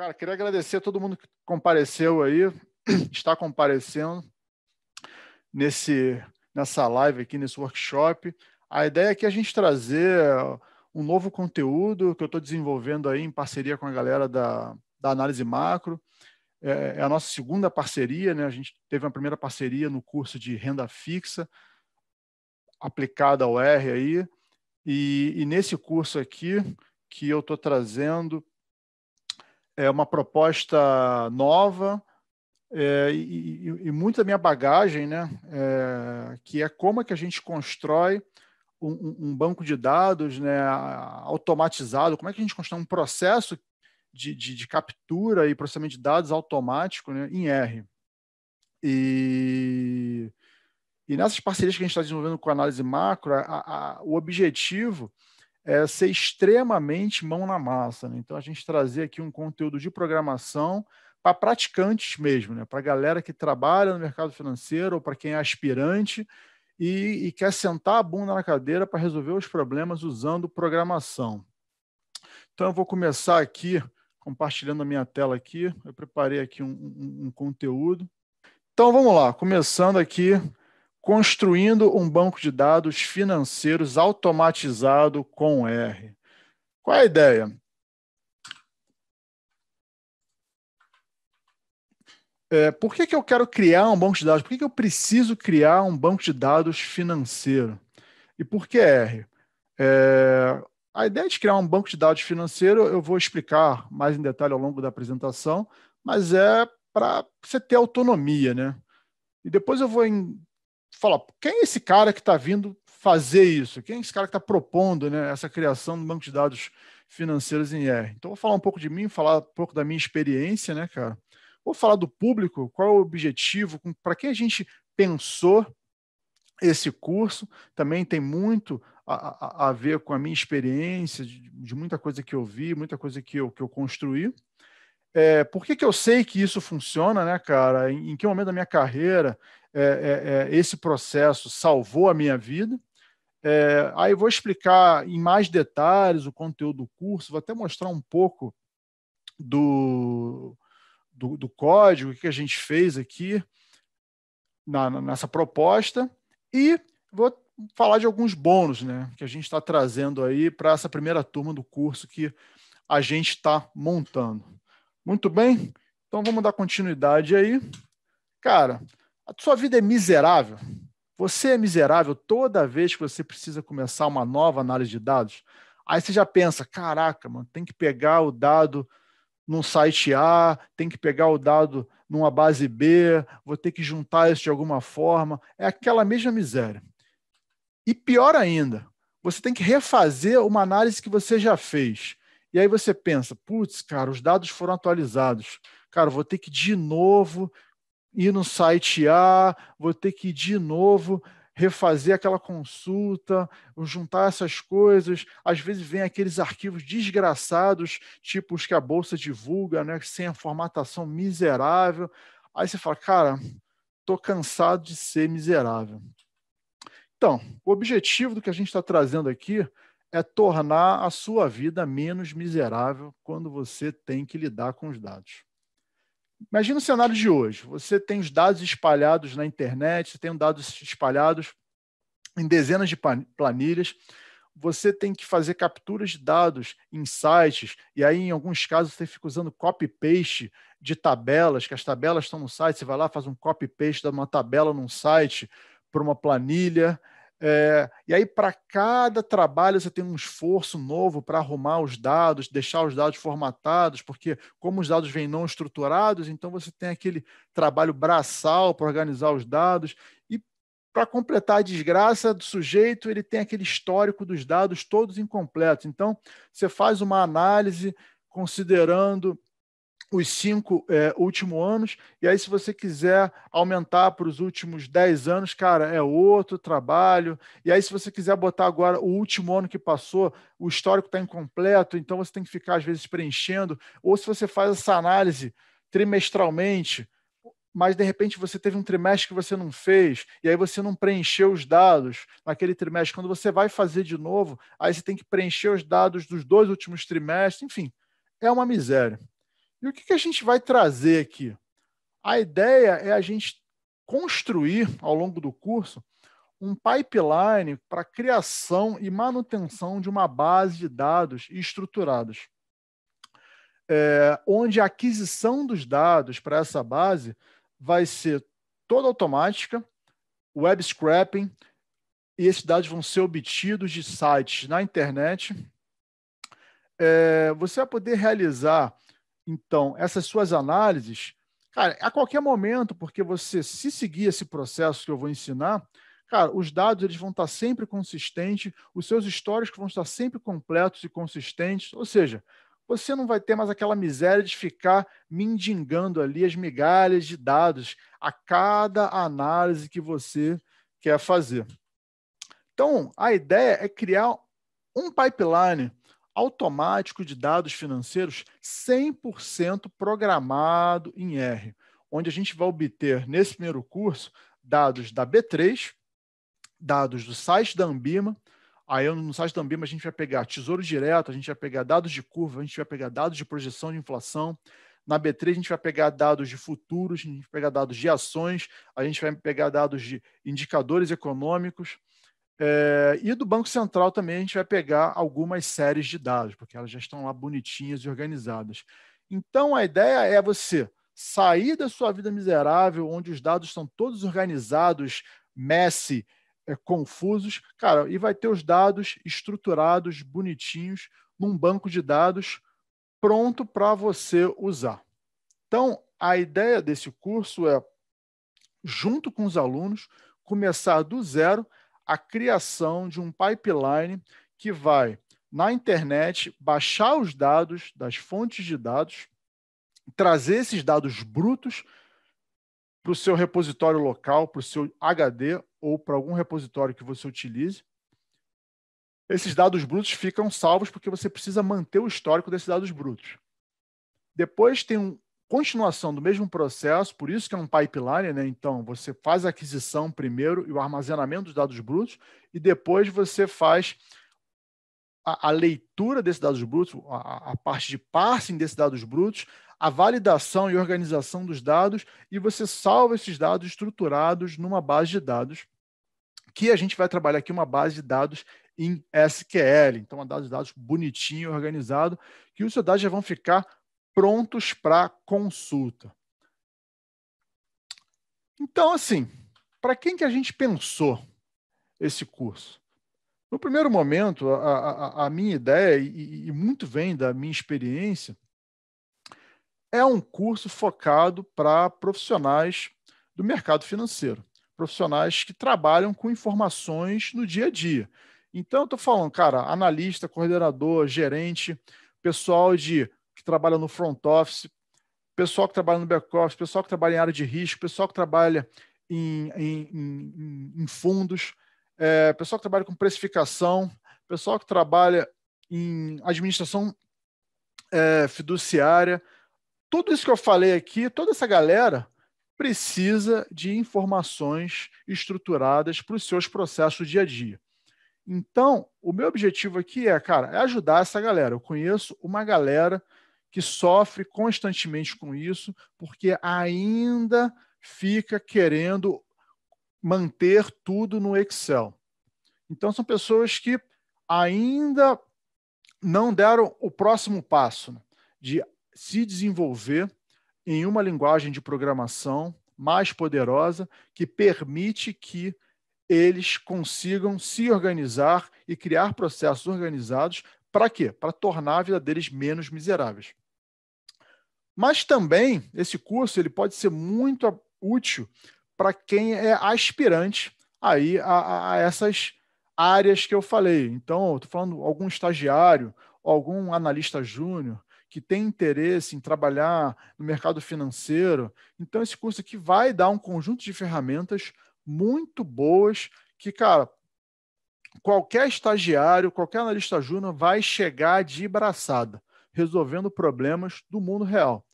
Cara, queria agradecer a todo mundo que compareceu aí, está comparecendo nesse, nessa live aqui, nesse workshop. A ideia é que a gente trazer um novo conteúdo que eu estou desenvolvendo aí em parceria com a galera da, da análise macro. É, é a nossa segunda parceria, né? A gente teve uma primeira parceria no curso de renda fixa aplicada ao R aí. E, e nesse curso aqui que eu estou trazendo é uma proposta nova é, e, e, e muita minha bagagem, né? É, que é como é que a gente constrói um, um, banco de dados né, automatizado, como é que a gente constrói um processo de, de, de captura e processamento de dados automático né, em R. E, e nessas parcerias que a gente está desenvolvendo com a análise macro, a, a, o objetivo é, ser extremamente mão na massa. Né? Então, a gente trazer aqui um conteúdo de programação para praticantes mesmo, né? para a galera que trabalha no mercado financeiro ou para quem é aspirante e, e quer sentar a bunda na cadeira para resolver os problemas usando programação. Então, eu vou começar aqui compartilhando a minha tela aqui. Eu preparei aqui um, um, um conteúdo. Então, vamos lá, começando aqui construindo um banco de dados financeiros automatizado com R. Qual é a ideia? É, por que, que eu quero criar um banco de dados? Por que, que eu preciso criar um banco de dados financeiro? E por que R? É, a ideia de criar um banco de dados financeiro eu vou explicar mais em detalhe ao longo da apresentação, mas é para você ter autonomia, né? E depois eu vou fala quem é esse cara que está vindo fazer isso? Quem é esse cara que está propondo né, essa criação do banco de dados financeiros em R? Então, vou falar um pouco de mim, falar um pouco da minha experiência, né, cara? Vou falar do público, qual é o objetivo, para quem a gente pensou esse curso, também tem muito a, a, a ver com a minha experiência, de, de, muita coisa que eu vi, muita coisa que eu, que eu construí. É, por que, que eu sei que isso funciona, né, cara? Em, em que momento da minha carreira é, é, é, esse processo salvou a minha vida. É, aí vou explicar em mais detalhes o conteúdo do curso, vou até mostrar um pouco do, do, do código que a gente fez aqui na, nessa proposta e vou falar de alguns bônus né, que a gente está trazendo aí para essa primeira turma do curso que a gente está montando. Muito bem, então vamos dar continuidade aí. Cara, a sua vida é miserável. Você é miserável toda vez que você precisa começar uma nova análise de dados. Aí você já pensa: caraca, mano, tem que pegar o dado num site A, tem que pegar o dado numa base B, vou ter que juntar isso de alguma forma. É aquela mesma miséria. E pior ainda, você tem que refazer uma análise que você já fez. E aí você pensa, putz, cara, os dados foram atualizados. Cara, vou ter que de novo ir no site A, vou ter que ir de novo refazer aquela consulta, juntar essas coisas. Às vezes vem aqueles arquivos desgraçados, tipo os que a bolsa divulga, né, sem a formatação miserável. Aí você fala, cara, tô cansado de ser miserável. Então, o objetivo do que a gente está trazendo aqui é tornar a sua vida menos miserável quando você tem que lidar com os dados. Imagina o cenário de hoje. Você tem os dados espalhados na internet, você tem dados espalhados em dezenas de planilhas. Você tem que fazer capturas de dados em sites, e aí, em alguns casos, você fica usando copy-paste de tabelas, que as tabelas estão no site, você vai lá, faz um copy-paste de uma tabela num site para uma planilha, é, e aí, para cada trabalho, você tem um esforço novo para arrumar os dados, deixar os dados formatados, porque, como os dados vêm não estruturados, então você tem aquele trabalho braçal para organizar os dados. E, para completar a desgraça do sujeito, ele tem aquele histórico dos dados todos incompletos. Então, você faz uma análise considerando os cinco é, eh, últimos anos, e aí, se você quiser aumentar para os últimos dez anos, cara, é outro trabalho. E aí, se você quiser botar agora o último ano que passou, o histórico está incompleto, então você tem que ficar, às vezes, preenchendo. Ou se você faz essa análise trimestralmente, mas de repente você teve um trimestre que você não fez, e aí você não preencheu os dados naquele trimestre. Quando você vai fazer de novo, aí você tem que preencher os dados dos dois últimos trimestres, enfim, é uma miséria. E o que, que a gente vai trazer aqui? A ideia é a gente construir ao longo do curso um pipeline para criação e manutenção de uma base de dados estruturados, é, onde a aquisição dos dados para essa base vai ser toda automática, web scrapping, e esses dados vão ser obtidos de sites na internet. É, você vai poder realizar então, essas suas análises, cara, a qualquer momento, porque você se seguir esse processo que eu vou ensinar, cara, os dados eles vão estar sempre consistentes, os seus históricos vão estar sempre completos e consistentes, ou seja, você não vai ter mais aquela miséria de ficar mendigando ali as migalhas de dados a cada análise que você quer fazer. Então, a ideia é criar um pipeline automático de dados financeiros 100% programado em R, onde a gente vai obter, nesse primeiro curso, dados da B3, dados do site da Ambima. Aí no site da Ambima a gente vai pegar tesouro direto, a gente vai pegar dados de curva, a gente vai pegar dados de projeção de inflação. Na B3 a gente vai pegar dados de futuros, a gente vai pegar dados de ações, a gente vai pegar dados de indicadores econômicos. É, e do Banco Central também a gente vai pegar algumas séries de dados, porque elas já estão lá bonitinhas e organizadas. Então a ideia é você sair da sua vida miserável, onde os dados estão todos organizados, messy, é, confusos, cara, e vai ter os dados estruturados, bonitinhos, num banco de dados pronto para você usar. Então, a ideia desse curso é, junto com os alunos, começar do zero a criação de um pipeline que vai na internet baixar os dados das fontes de dados, trazer esses dados brutos para o seu repositório local, para o seu HD ou para algum repositório que você utilize. Esses dados brutos ficam salvos porque você precisa manter o histórico desses dados brutos. Depois tem um, continuação do mesmo processo, por isso que é um pipeline, né? Então, você faz a aquisição primeiro e o armazenamento dos dados brutos, e depois você faz a, a leitura desses dados brutos, a, a, parte de parsing desses dados brutos, a validação e organização dos dados, e você salva esses dados estruturados numa base de dados, que a gente vai trabalhar aqui uma base de dados em SQL. Então, uma base de dados bonitinho, organizado, que os seus dados já vão ficar prontos para consulta. Então, assim, para quem que a gente pensou esse curso? No primeiro momento, a, a, a minha ideia, e, e, muito vem da minha experiência, é um curso focado para profissionais do mercado financeiro, profissionais que trabalham com informações no dia a dia. Então, eu estou falando, cara, analista, coordenador, gerente, pessoal de que trabalha no front office, pessoal que trabalha no back office, pessoal que trabalha em área de risco, pessoal que trabalha em, em, em, em fundos, é, pessoal que trabalha com precificação, pessoal que trabalha em administração é, fiduciária. Tudo isso que eu falei aqui, toda essa galera precisa de informações estruturadas para os seus processos do dia a dia. Então, o meu objetivo aqui é, cara, é ajudar essa galera. Eu conheço uma galera que sofre constantemente com isso, porque ainda fica querendo manter tudo no Excel. Então, são pessoas que ainda não deram o próximo passo de se desenvolver em uma linguagem de programação mais poderosa que permite que eles consigam se organizar e criar processos organizados para quê? Para tornar a vida deles menos miseráveis. Mas também esse curso ele pode ser muito útil para quem é aspirante aí a, a, a, essas áreas que eu falei. Então, estou falando algum estagiário, algum analista júnior que tem interesse em trabalhar no mercado financeiro. Então, esse curso aqui vai dar um conjunto de ferramentas muito boas que, cara, qualquer estagiário, qualquer analista júnior vai chegar de braçada, resolvendo problemas do mundo real.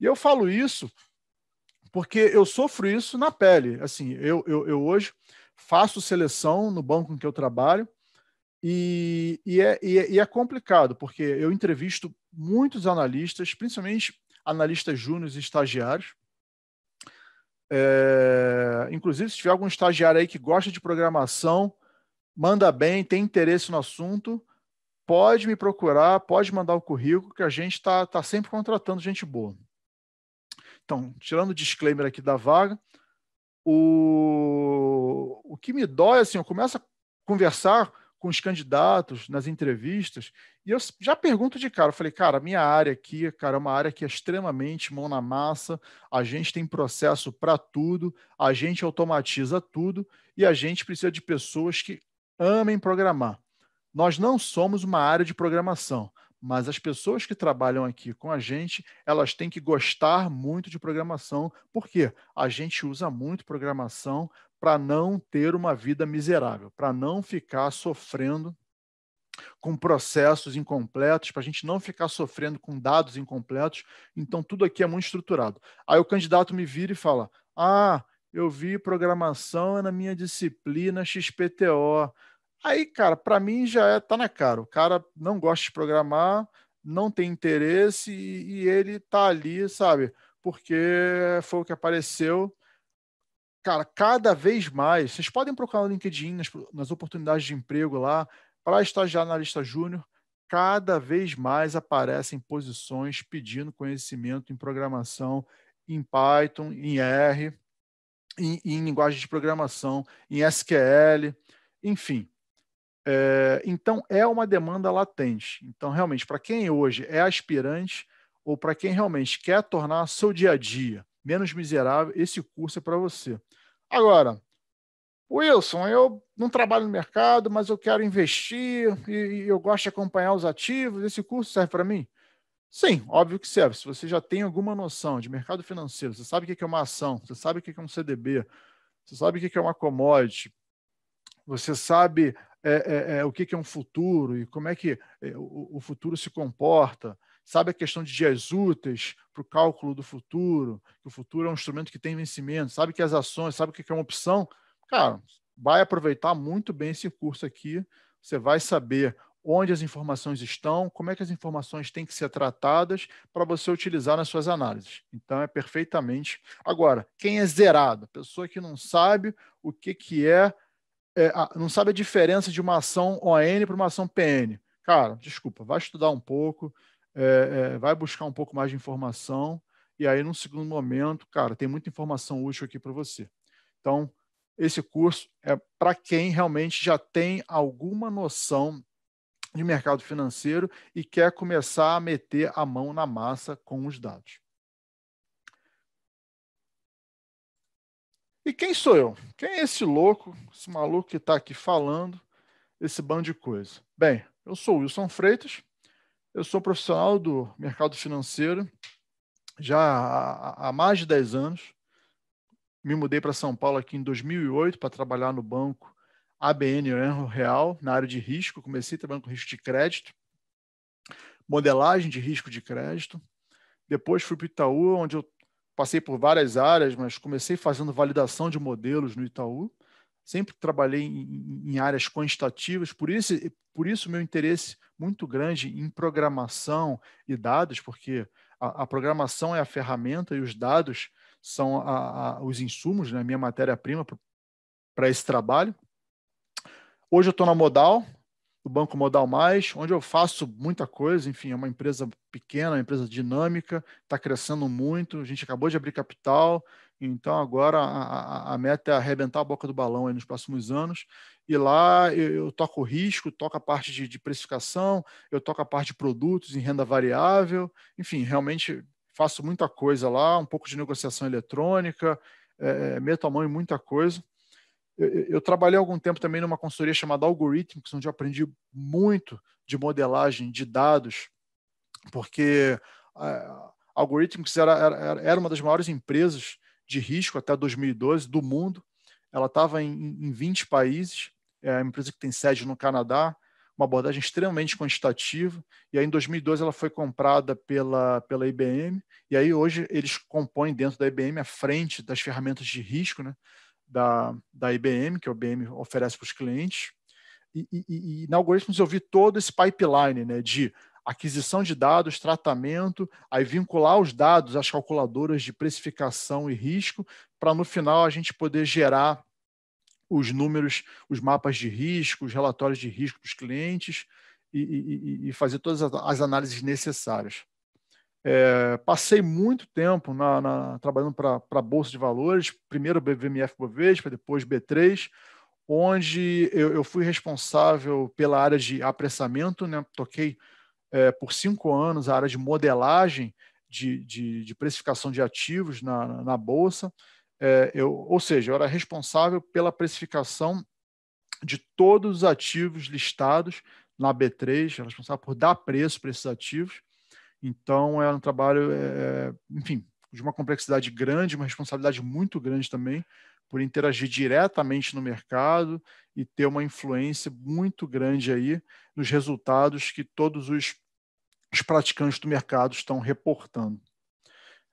E eu falo isso porque eu sofro isso na pele. Assim, eu, eu, eu hoje faço seleção no banco em que eu trabalho e, e, é, e, é, e é complicado, porque eu entrevisto muitos analistas, principalmente analistas júniores e estagiários. É, inclusive, se tiver algum estagiário aí que gosta de programação, manda bem, tem interesse no assunto, pode me procurar, pode mandar o currículo, que a gente está tá sempre contratando gente boa. Então, tirando o disclaimer aqui da vaga, o, o que me dói, assim, eu começo a conversar com os candidatos nas entrevistas e eu já pergunto de cara, eu falei, cara, minha área aqui, cara, é uma área que é extremamente mão na massa, a gente tem processo para tudo, a gente automatiza tudo e a gente precisa de pessoas que amem programar. Nós não somos uma área de programação mas as pessoas que trabalham aqui com a gente, elas têm que gostar muito de programação, porque a gente usa muito programação para não ter uma vida miserável, para não ficar sofrendo com processos incompletos, para a gente não ficar sofrendo com dados incompletos. Então, tudo aqui é muito estruturado. Aí o candidato me vira e fala: Ah, eu vi programação na minha disciplina XPTO. Aí, cara, para mim já é, tá na cara. O cara não gosta de programar, não tem interesse e, e, ele tá ali, sabe? Porque foi o que apareceu. Cara, cada vez mais, vocês podem procurar no LinkedIn, nas, nas oportunidades de emprego lá, para estagiar na lista júnior, cada vez mais aparecem posições pedindo conhecimento em programação, em Python, em R, em, em linguagem de programação, em SQL, enfim é, então, é uma demanda latente. Então, realmente, para quem hoje é aspirante ou para quem realmente quer tornar seu dia a dia menos miserável, esse curso é para você. Agora, Wilson, eu não trabalho no mercado, mas eu quero investir e, e eu gosto de acompanhar os ativos. Esse curso serve para mim? Sim, óbvio que serve. Se você já tem alguma noção de mercado financeiro, você sabe o que é uma ação, você sabe o que é um CDB, você sabe o que é uma commodity, você sabe é, é, é, o que, que é um futuro e como é que é, o, o futuro se comporta, sabe a questão de dias úteis para o cálculo do futuro, que o futuro é um instrumento que tem vencimento, sabe que as ações, sabe o que é uma opção, cara, vai aproveitar muito bem esse curso aqui, você vai saber onde as informações estão, como é que as informações têm que ser tratadas para você utilizar nas suas análises. Então é perfeitamente. Agora, quem é zerado? Pessoa que não sabe o que, que é é, não sabe a diferença de uma ação ON para uma ação PN. Cara, desculpa, vai estudar um pouco, é, é, vai buscar um pouco mais de informação, e aí, num segundo momento, cara, tem muita informação útil aqui para você. Então, esse curso é para quem realmente já tem alguma noção de mercado financeiro e quer começar a meter a mão na massa com os dados. E quem sou eu? Quem é esse louco, esse maluco que está aqui falando, esse bando de coisa? Bem, eu sou Wilson Freitas, eu sou profissional do mercado financeiro já há mais de 10 anos. Me mudei para São Paulo aqui em 2008 para trabalhar no banco ABN Erro Real, na área de risco. Comecei trabalhando com risco de crédito, modelagem de risco de crédito. Depois fui para o Itaú, onde eu passei por várias áreas, mas comecei fazendo validação de modelos no Itaú. Sempre trabalhei em, em áreas quantitativas, por isso, por isso meu interesse muito grande em programação e dados, porque a, a programação é a ferramenta e os dados são a, a, os insumos, né, minha matéria-prima para esse trabalho. Hoje eu estou na Modal, do Banco Modal Mais, onde eu faço muita coisa. Enfim, é uma empresa pequena, uma empresa dinâmica, está crescendo muito. A gente acabou de abrir capital, então agora a, a, a meta é arrebentar a boca do balão nos próximos anos. E lá eu, eu toco risco, toco a parte de, de precificação, eu toco a parte de produtos em renda variável. Enfim, realmente faço muita coisa lá, um pouco de negociação eletrônica, é, é meto a mão em muita coisa. Eu, trabalhei algum tempo também numa consultoria chamada Algorithmics, é onde eu aprendi muito de modelagem de dados, porque é, Algorithmics era, era, era uma das maiores empresas de risco até 2012 do mundo. Ela estava em, em 20 países, é uma empresa que tem sede no Canadá, uma abordagem extremamente quantitativa. E aí, em 2012, ela foi comprada pela, pela IBM. E aí, hoje, eles compõem dentro da IBM a frente das ferramentas de risco, né? da, da IBM, que a IBM oferece para os clientes. E, e, e na algoritmos eu vi todo esse pipeline né, de aquisição de dados, tratamento, aí vincular os dados às calculadoras de precificação e risco, para no final a gente poder gerar os números, os mapas de risco, os relatórios de risco para os clientes e, e, e fazer todas as análises necessárias. É, passei muito tempo na, na, trabalhando para a Bolsa de Valores, primeiro BVMF Bovespa, depois B3, onde eu, eu fui responsável pela área de apressamento, né? toquei é, por cinco anos a área de modelagem de, de, de precificação de ativos na, na Bolsa, é, eu, ou seja, eu era responsável pela precificação de todos os ativos listados na B3, responsável por dar preço para esses ativos, então, é um trabalho, é, é, enfim, de uma complexidade grande, uma responsabilidade muito grande também, por interagir diretamente no mercado e ter uma influência muito grande aí nos resultados que todos os, os praticantes do mercado estão reportando.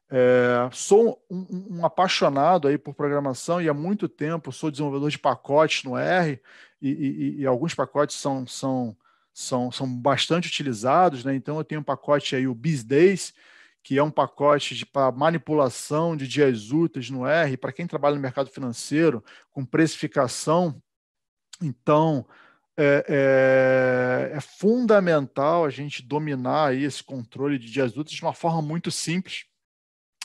É, sou um, um, apaixonado aí por programação e há muito tempo sou desenvolvedor de pacotes no R e, e, e alguns pacotes são, são são, são bastante utilizados, né? Então eu tenho um pacote aí, o BizDays, que é um pacote para manipulação de dias úteis no R, para quem trabalha no mercado financeiro, com precificação. Então, é, é, é, fundamental a gente dominar aí esse controle de dias úteis de uma forma muito simples.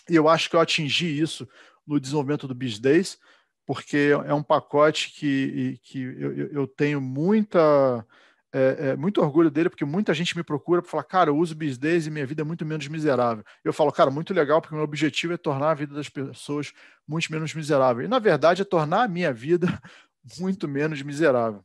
E eu acho que eu atingi isso no desenvolvimento do BizDays, porque é um pacote que, que eu, eu tenho muita é, é, muito orgulho dele, porque muita gente me procura para falar, cara, eu uso Bizdays e minha vida é muito menos miserável. Eu falo, cara, muito legal, porque meu objetivo é tornar a vida das pessoas muito menos miserável. E, na verdade, é tornar a minha vida muito menos miserável.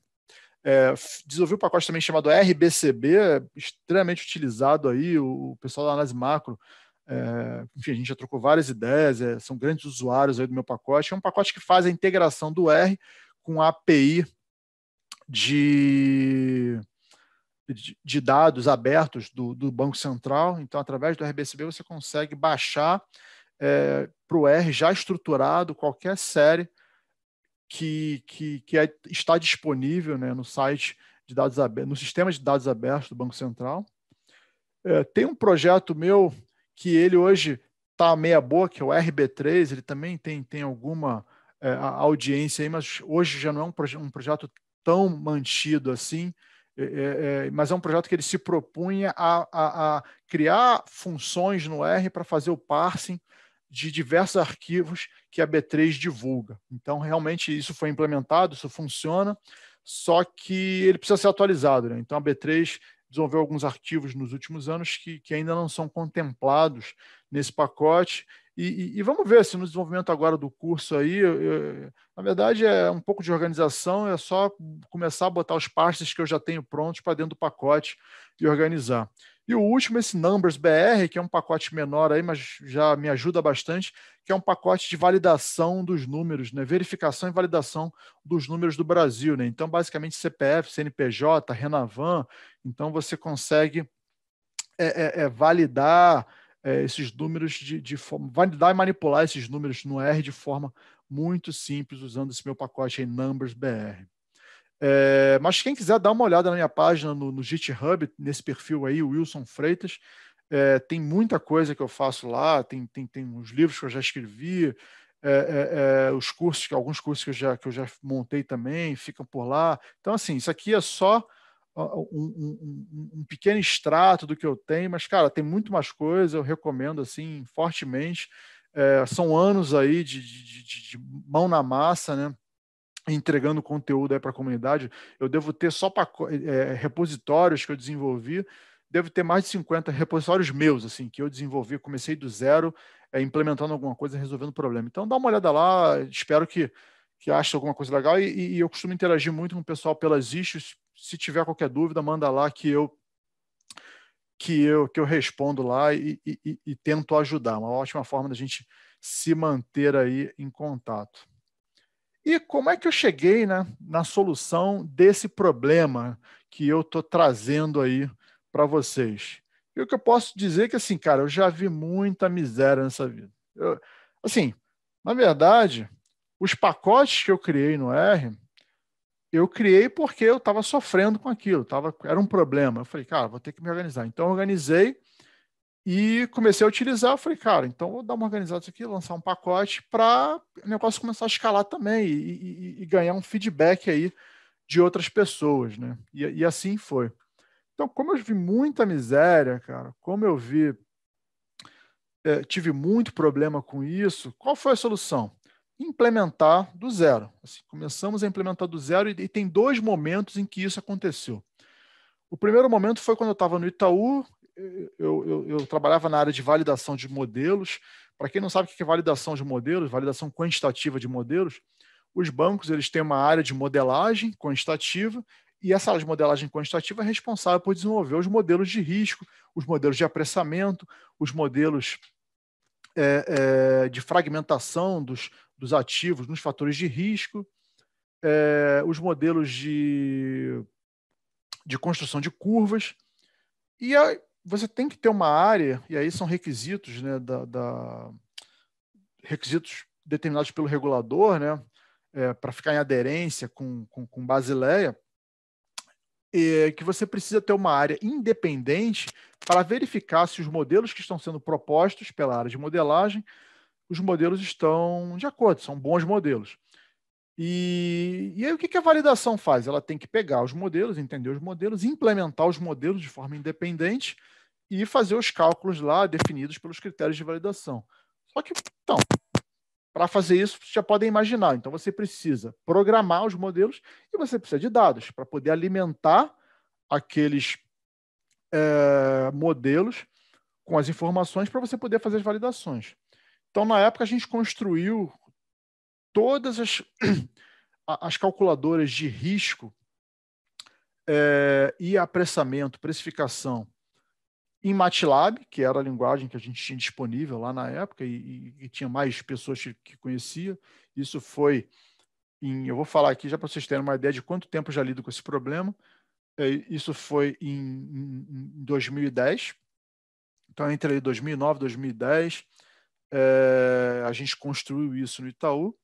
É, desenvolvi um pacote também chamado RBCB, é extremamente utilizado aí, o, o pessoal da análise macro. É, enfim, a gente já trocou várias ideias, é, são grandes usuários aí do meu pacote. É um pacote que faz a integração do R com a API de, de, dados abertos do, do, Banco Central. Então, através do RBCB, você consegue baixar é, para o R já estruturado qualquer série que, que, que é, está disponível né, no site de dados abertos, no sistema de dados abertos do Banco Central. É, tem um projeto meu que ele hoje está meia boa, que é o RB3, ele também tem, tem alguma é, audiência aí, mas hoje já não é um, proje um projeto tão mantido assim, é, é, é, mas é um projeto que ele se propunha a, a, a criar funções no R para fazer o parsing de diversos arquivos que a B3 divulga. Então, realmente, isso foi implementado, isso funciona, só que ele precisa ser atualizado. Né? Então, a B3 desenvolveu alguns arquivos nos últimos anos que, que ainda não são contemplados nesse pacote e, e, e, vamos ver se no desenvolvimento agora do curso aí, eu, eu, na verdade é um pouco de organização, é só começar a botar os pastas que eu já tenho prontos para dentro do pacote e organizar. E o último, esse Numbers BR, que é um pacote menor aí, mas já me ajuda bastante, que é um pacote de validação dos números, né? verificação e validação dos números do Brasil. Né? Então, basicamente, CPF, CNPJ, Renavan, então você consegue é, é, é validar é, esses números de, de forma. Validar e manipular esses números no R de forma muito simples, usando esse meu pacote em Numbers BR. É, mas quem quiser dar uma olhada na minha página no, no GitHub, nesse perfil aí, Wilson Freitas, é, tem muita coisa que eu faço lá, tem, tem, tem uns livros que eu já escrevi, é, é, é os cursos, alguns cursos que eu já, que eu já montei também, ficam por lá. Então, assim, isso aqui é só um, um, um, pequeno extrato do que eu tenho, mas, cara, tem muito mais coisa, eu recomendo, assim, fortemente. É, são anos aí de, de, de, de, mão na massa, né? Entregando conteúdo aí para a comunidade. Eu devo ter só é, repositórios que eu desenvolvi, devo ter mais de 50 repositórios meus, assim, que eu desenvolvi, comecei do zero, é, implementando alguma coisa, resolvendo problema. Então, dá uma olhada lá, espero que que acha alguma coisa legal e, e, eu costumo interagir muito com o pessoal pelas issues, se tiver qualquer dúvida, manda lá que eu que eu que eu respondo lá e, e, e tento ajudar. Uma ótima forma da gente se manter aí em contato. E como é que eu cheguei né, na solução desse problema que eu estou trazendo aí para vocês? E o que eu posso dizer é que, assim, cara, eu já vi muita miséria nessa vida. Eu, assim, na verdade, os pacotes que eu criei no R, eu criei porque eu estava sofrendo com aquilo, tava, era um problema. Eu falei, cara, vou ter que me organizar. Então, organizei e comecei a utilizar. Eu falei, cara, então vou dar uma organizada aqui, lançar um pacote para o negócio começar a escalar também e, e, e, ganhar um feedback aí de outras pessoas, né? E, e assim foi. Então, como eu vi muita miséria, cara, como eu vi, é, tive muito problema com isso, qual foi a solução? implementar do zero. Assim, começamos a implementar do zero e, e, tem dois momentos em que isso aconteceu. O primeiro momento foi quando eu estava no Itaú, eu, eu, eu, trabalhava na área de validação de modelos. Para quem não sabe o que é validação de modelos, validação quantitativa de modelos, os bancos eles têm uma área de modelagem quantitativa e essa área de modelagem quantitativa é responsável por desenvolver os modelos de risco, os modelos de apressamento, os modelos é, é, de fragmentação dos, dos ativos nos fatores de risco, é, os modelos de, de construção de curvas. E a, você tem que ter uma área, e aí são requisitos, né, da, da requisitos determinados pelo regulador, né, é, para ficar em aderência com, com, com Basileia, é, que você precisa ter uma área independente para verificar se os modelos que estão sendo propostos pela área de modelagem os modelos estão de acordo, são bons modelos. E, e aí o que, que a validação faz? Ela tem que pegar os modelos, entender os modelos, implementar os modelos de forma independente e fazer os cálculos lá definidos pelos critérios de validação. Só que, então, para fazer isso, vocês já podem imaginar. Então, você precisa programar os modelos e você precisa de dados para poder alimentar aqueles é, modelos com as informações para você poder fazer as validações. Então, na época, a gente construiu todas as, as calculadoras de risco é, e apressamento, precificação em MATLAB, que era a linguagem que a gente tinha disponível lá na época e, e, e tinha mais pessoas que, que conhecia. Isso foi em, eu vou falar aqui já para vocês terem uma ideia de quanto tempo já lido com esse problema. É, isso foi em, em, em 2010. Então, entre 2009 e 2010, é, a gente construiu isso no Itaú.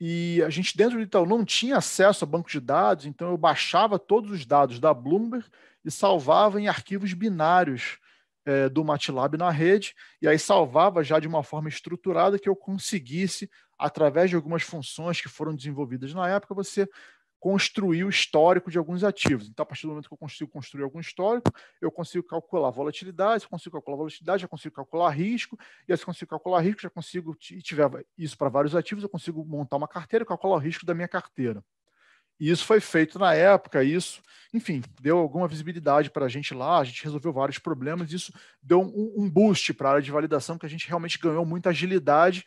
E a gente, dentro do Itaú, não tinha acesso a banco de dados, então eu baixava todos os dados da Bloomberg e salvava em arquivos binários é, do MATLAB na rede, e aí salvava já de uma forma estruturada que eu conseguisse, através de algumas funções que foram desenvolvidas na época, você construir o histórico de alguns ativos. Então, a partir do momento que eu consigo construir algum histórico, eu consigo calcular volatilidade, se eu consigo calcular volatilidade, já consigo calcular risco, e se eu consigo calcular risco, já consigo, e tiver isso para vários ativos, eu consigo montar uma carteira e calcular o risco da minha carteira. E isso foi feito na época, isso, enfim, deu alguma visibilidade para a gente lá, a gente resolveu vários problemas, isso deu um, um boost para a área de validação, que a gente realmente ganhou muita agilidade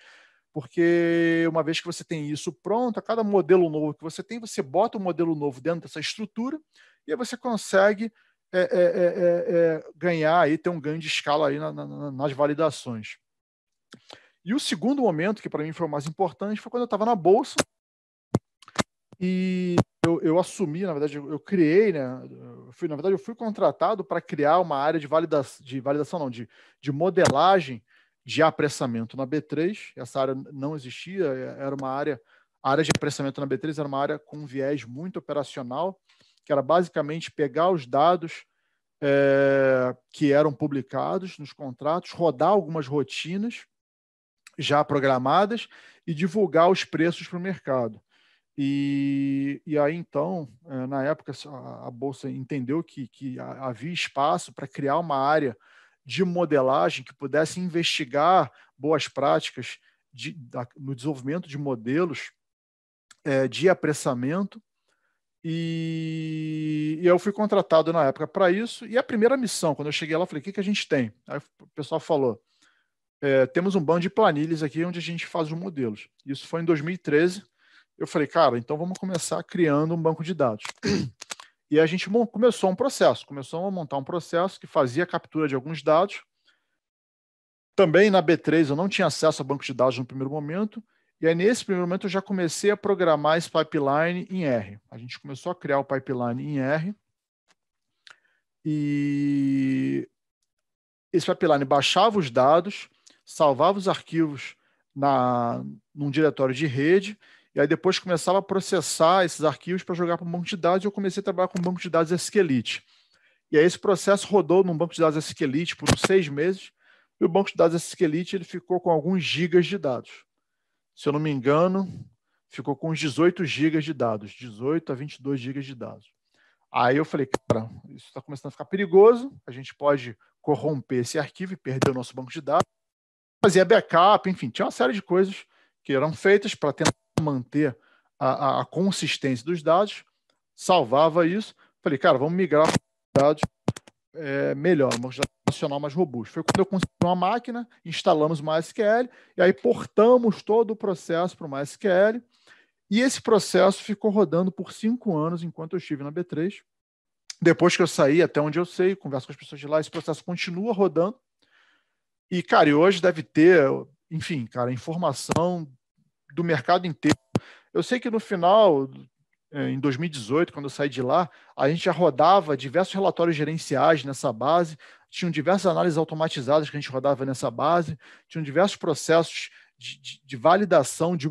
porque uma vez que você tem isso pronto, a cada modelo novo que você tem, você bota um modelo novo dentro dessa estrutura e aí você consegue é, é, é, ganhar aí, ter um ganho de escala aí na, na, nas validações. E o segundo momento, que para mim foi o mais importante, foi quando eu estava na Bolsa e eu, eu, assumi, na verdade, eu, eu criei, né? Eu fui, na verdade, eu fui contratado para criar uma área de validação, de validação não, de, de modelagem de apressamento na B3. Essa área não existia, é, era uma área. A área de apressamento na B3 era uma área com um viés muito operacional, que era basicamente pegar os dados é, que eram publicados nos contratos, rodar algumas rotinas já programadas e divulgar os preços para o mercado. E, e aí, então, é, na época, a, Bolsa entendeu que, que havia espaço para criar uma área de modelagem que pudesse investigar boas práticas de, da, no desenvolvimento de modelos é, de apressamento. E, e, eu fui contratado na época para isso. E a primeira missão, quando eu cheguei lá, eu falei: o que, que a gente tem? Aí o pessoal falou: é, temos um banco de planilhas aqui onde a gente faz os modelos. Isso foi em 2013. Eu falei, cara, então vamos começar criando um banco de dados. E a gente começou um processo, começou a montar um processo que fazia a captura de alguns dados. Também na B3 eu não tinha acesso a banco de dados no primeiro momento, e aí nesse primeiro momento eu já comecei a programar esse pipeline em R. A gente começou a criar o pipeline em R. E esse pipeline baixava os dados, salvava os arquivos na, num diretório de rede e aí depois começava a processar esses arquivos para jogar para um banco de dados, e eu comecei a trabalhar com um banco de dados SQLite. E aí esse processo rodou num banco de dados SQLite por uns seis meses, e o banco de dados SQLite ele ficou com alguns gigas de dados. Se eu não me engano, ficou com uns 18 gigas de dados, 18 a 22 gigas de dados. Aí eu falei, cara, isso está começando a ficar perigoso, a gente pode corromper esse arquivo e perder o nosso banco de dados. Fazia backup, enfim, tinha uma série de coisas que eram feitas para tentar manter a, a, a consistência dos dados, salvava isso. Falei, cara, vamos migrar para dados é, melhor, vamos nacional mais robusto. Foi quando eu consegui uma máquina, instalamos o MySQL e aí portamos todo o processo para o MySQL. E esse processo ficou rodando por cinco anos enquanto eu estive na B3. Depois que eu saí, até onde eu sei, converso com as pessoas de lá, esse processo continua rodando. E, cara, e hoje deve ter, enfim, cara, informação do mercado inteiro. Eu sei que no final, é, em 2018, quando eu saí de lá, a gente já rodava diversos relatórios gerenciais nessa base, tinham diversas análises automatizadas que a gente rodava nessa base, tinham diversos processos de, de, de validação de,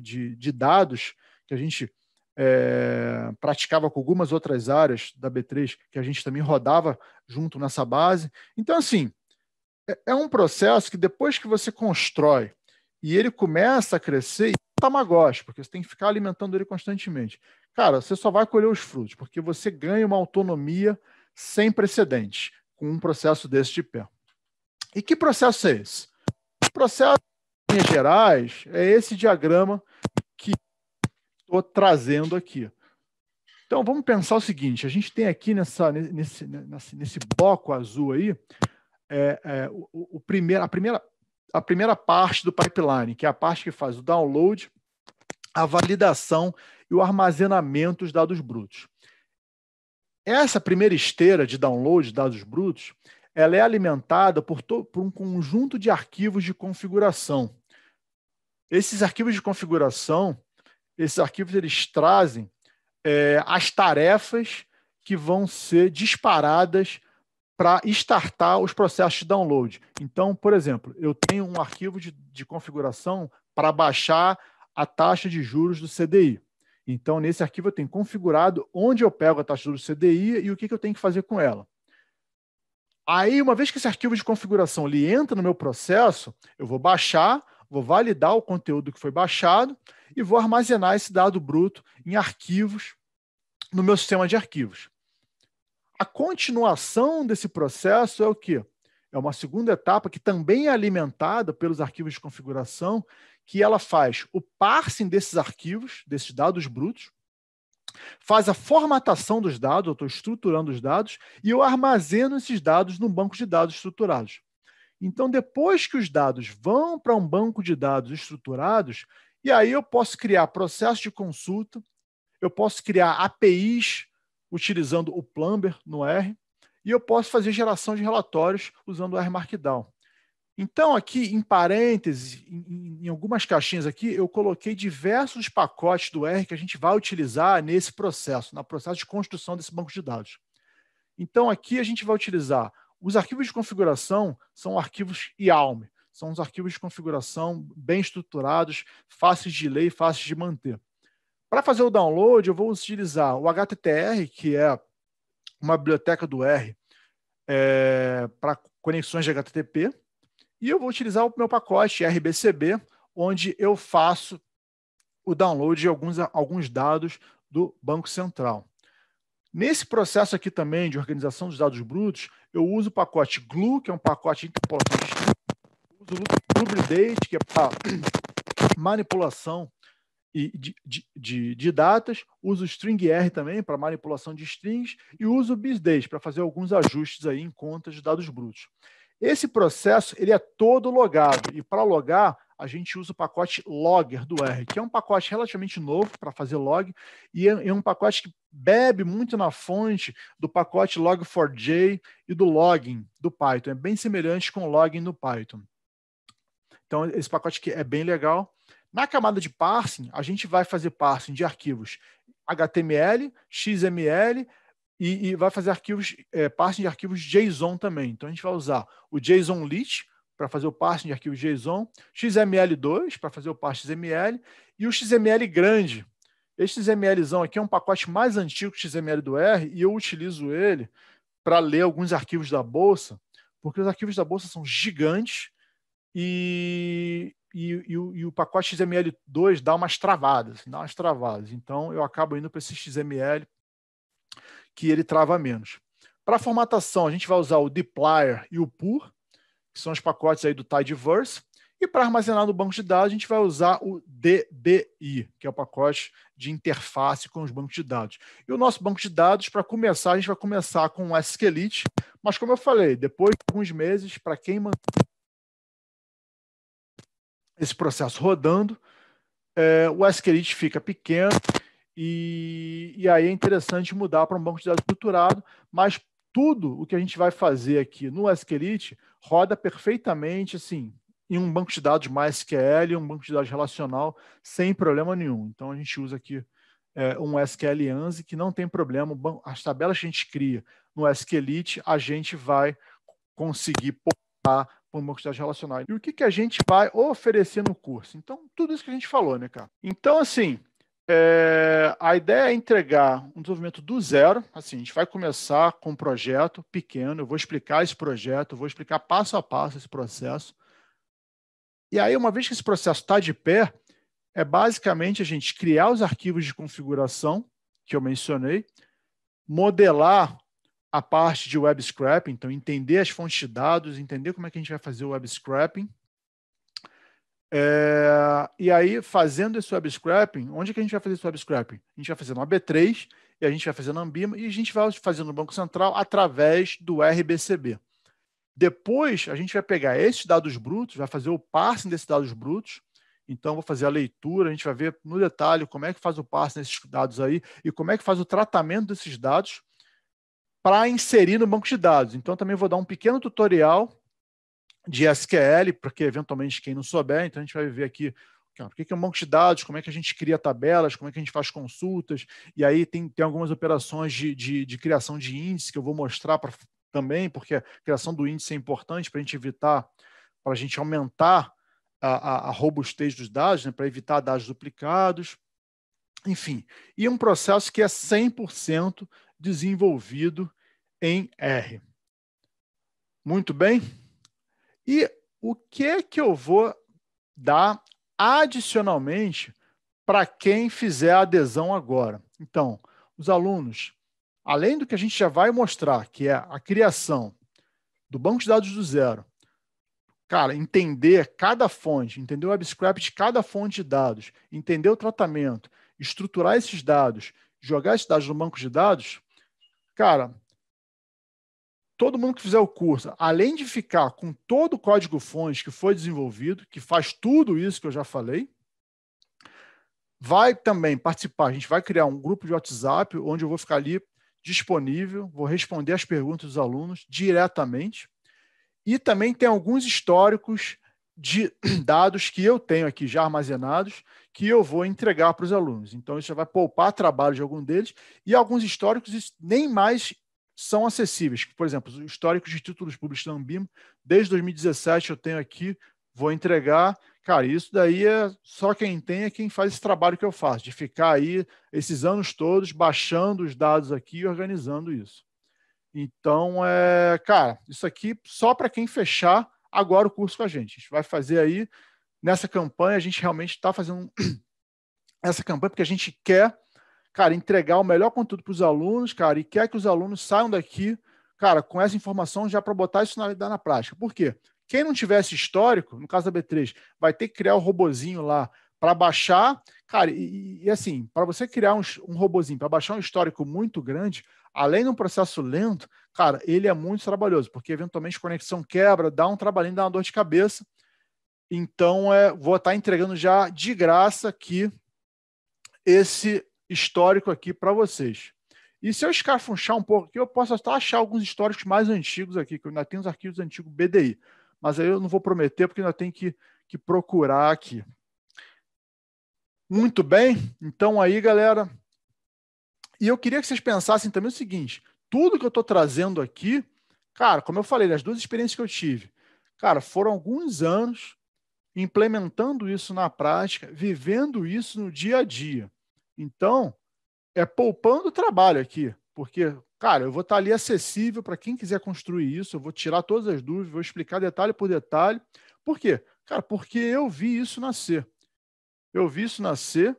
de, dados que a gente é, praticava com algumas outras áreas da B3, que a gente também rodava junto nessa base. Então, assim, é, é um processo que depois que você constrói e ele começa a crescer e tamagotchi, porque você tem que ficar alimentando ele constantemente. Cara, você só vai colher os frutos, porque você ganha uma autonomia sem precedentes com um processo desse de pé. E que processo é esse? O processo, em linhas gerais, é esse diagrama que estou trazendo aqui. Então, vamos pensar o seguinte: a gente tem aqui nessa, nesse, nesse, nesse bloco azul aí, é, é, o, o primeiro, a primeira a primeira parte do pipeline, que é a parte que faz o download, a validação e o armazenamento dos dados brutos. Essa primeira esteira de download de dados brutos, ela é alimentada por, por um conjunto de arquivos de configuração. Esses arquivos de configuração, esses arquivos eles trazem é, as tarefas que vão ser disparadas para startar os processos de download. Então, por exemplo, eu tenho um arquivo de, de configuração para baixar a taxa de juros do CDI. Então, nesse arquivo eu tenho configurado onde eu pego a taxa do CDI e o que, que eu tenho que fazer com ela. Aí, uma vez que esse arquivo de configuração ele entra no meu processo, eu vou baixar, vou validar o conteúdo que foi baixado e vou armazenar esse dado bruto em arquivos no meu sistema de arquivos. A continuação desse processo é o quê? É uma segunda etapa que também é alimentada pelos arquivos de configuração, que ela faz o parsing desses arquivos, desses dados brutos, faz a formatação dos dados, eu estou estruturando os dados, e eu armazeno esses dados num banco de dados estruturados. Então, depois que os dados vão para um banco de dados estruturados, e aí eu posso criar processos de consulta, eu posso criar APIs utilizando o Plumber no R, e eu posso fazer geração de relatórios usando o R Markdown. Então, aqui, em parênteses, em, em, algumas caixinhas aqui, eu coloquei diversos pacotes do R que a gente vai utilizar nesse processo, no processo de construção desse banco de dados. Então, aqui a gente vai utilizar os arquivos de configuração, são arquivos IALM, são os arquivos de configuração bem estruturados, fáceis de ler e fáceis de manter. Para fazer o download, eu vou utilizar o HTTR, que é uma biblioteca do R é, para conexões de HTTP, e eu vou utilizar o meu pacote RBCB, onde eu faço o download de alguns, alguns dados do Banco Central. Nesse processo aqui também de organização dos dados brutos, eu uso o pacote GLU, que é um pacote de interpolação uso o Lubridate, que é para manipulação e de, de, de, datas, uso string R também para manipulação de strings e uso bisdays para fazer alguns ajustes aí em contas de dados brutos. Esse processo ele é todo logado e para logar a gente usa o pacote Logger do R, que é um pacote relativamente novo para fazer log e é, é um pacote que bebe muito na fonte do pacote Log4j e do Login do Python. É bem semelhante com o Login do Python. Então, esse pacote aqui é bem legal. Na camada de parsing, a gente vai fazer parsing de arquivos HTML, XML e, e vai fazer arquivos é, parsing de arquivos JSON também. Então a gente vai usar o JSON Lit para fazer o parsing de arquivos JSON, XML2 para fazer o parsing XML e o XML grande. Esse XML aqui é um pacote mais antigo que o XML do R e eu utilizo ele para ler alguns arquivos da bolsa, porque os arquivos da bolsa são gigantes e, e, e, o, e, o, pacote XML2 dá umas travadas, dá umas travadas. Então eu acabo indo para esse XML que ele trava menos. Para formatação, a gente vai usar o dplyr e o pur, que são os pacotes aí do Tidyverse. E para armazenar no banco de dados, a gente vai usar o DBI, que é o pacote de interface com os bancos de dados. E o nosso banco de dados, para começar, a gente vai começar com o SQLite, mas como eu falei, depois de alguns meses, para quem mantém esse processo rodando, é, o SQLite fica pequeno e, e aí é interessante mudar para um banco de dados estruturado, mas tudo o que a gente vai fazer aqui no SQLite roda perfeitamente assim em um banco de dados MySQL, um banco de dados relacional, sem problema nenhum. Então a gente usa aqui é, um SQL ANSI que não tem problema. As tabelas que a gente cria no SQLite, a gente vai conseguir portar por uma quantidade relacional. E o que, que a gente vai oferecer no curso? Então, tudo isso que a gente falou, né, cara? Então, assim, é, a ideia é entregar um desenvolvimento do zero. Assim, a gente vai começar com um projeto pequeno, eu vou explicar esse projeto, vou explicar passo a passo esse processo. E aí, uma vez que esse processo está de pé, é basicamente a gente criar os arquivos de configuração que eu mencionei, modelar a parte de web scraping, então entender as fontes de dados, entender como é que a gente vai fazer o web scraping. É, e aí, fazendo esse web scraping, onde é que a gente vai fazer esse web scraping? A gente vai fazer no AB3, e a gente vai fazer no Ambima, e a gente vai fazer no Banco Central através do RBCB. Depois, a gente vai pegar esses dados brutos, vai fazer o parsing desses dados brutos, então, vou fazer a leitura, a gente vai ver no detalhe como é que faz o parsing desses dados aí e como é que faz o tratamento desses dados para inserir no banco de dados. Então, também vou dar um pequeno tutorial de SQL, porque eventualmente quem não souber, então a gente vai ver aqui o que é um banco de dados, como é que a gente cria tabelas, como é que a gente faz consultas, e aí tem, tem algumas operações de, de, de criação de índice que eu vou mostrar pra, também, porque a criação do índice é importante para a gente evitar, para a gente aumentar a, a, a, robustez dos dados, né, para evitar dados duplicados, enfim. E um processo que é 100% desenvolvido em R. Muito bem? E o que é que eu vou dar adicionalmente para quem fizer a adesão agora? Então, os alunos, além do que a gente já vai mostrar, que é a criação do banco de dados do zero, cara, entender cada fonte, entender o WebScrap de cada fonte de dados, entender o tratamento, estruturar esses dados, jogar esses dados no banco de dados, Cara, todo mundo que fizer o curso, além de ficar com todo o código fonte que foi desenvolvido, que faz tudo isso que eu já falei, vai também participar. A gente vai criar um grupo de WhatsApp onde eu vou ficar ali disponível, vou responder as perguntas dos alunos diretamente. E também tem alguns históricos de dados que eu tenho aqui já armazenados, que eu vou entregar para os alunos. Então, isso já vai poupar trabalho de algum deles, e alguns históricos nem mais são acessíveis. Por exemplo, os históricos de títulos públicos da Ambima, desde 2017 eu tenho aqui, vou entregar. Cara, isso daí é só quem tem é quem faz esse trabalho que eu faço, de ficar aí esses anos todos baixando os dados aqui e organizando isso. Então, é, cara, isso aqui só para quem fechar agora o curso com a gente. A gente vai fazer aí nessa campanha a gente realmente está fazendo essa campanha porque a gente quer, cara, entregar o melhor conteúdo para os alunos, cara, e quer que os alunos saiam daqui, cara, com essa informação já para botar isso na, na prática. Por quê? Quem não tiver esse histórico, no caso da B3, vai ter que criar o robozinho lá para baixar, cara, e, e assim, para você criar um, um robozinho para baixar um histórico muito grande, além de um processo lento, cara, ele é muito trabalhoso, porque eventualmente conexão quebra, dá um trabalhinho, dá uma dor de cabeça, então, é, vou estar entregando já de graça aqui esse histórico aqui para vocês. E se eu escarfunchar um pouco aqui, eu posso até achar alguns históricos mais antigos aqui, que eu ainda tenho os arquivos antigos BDI. Mas aí eu não vou prometer, porque ainda tem que, que procurar aqui. Muito bem, então aí, galera. E eu queria que vocês pensassem também o seguinte: tudo que eu estou trazendo aqui, cara, como eu falei, as duas experiências que eu tive, cara, foram alguns anos implementando isso na prática, vivendo isso no dia a dia. Então, é poupando trabalho aqui, porque, cara, eu vou estar tá ali acessível para quem quiser construir isso, eu vou tirar todas as dúvidas, vou explicar detalhe por detalhe. Por quê? Cara, porque eu vi isso nascer. Eu vi isso nascer,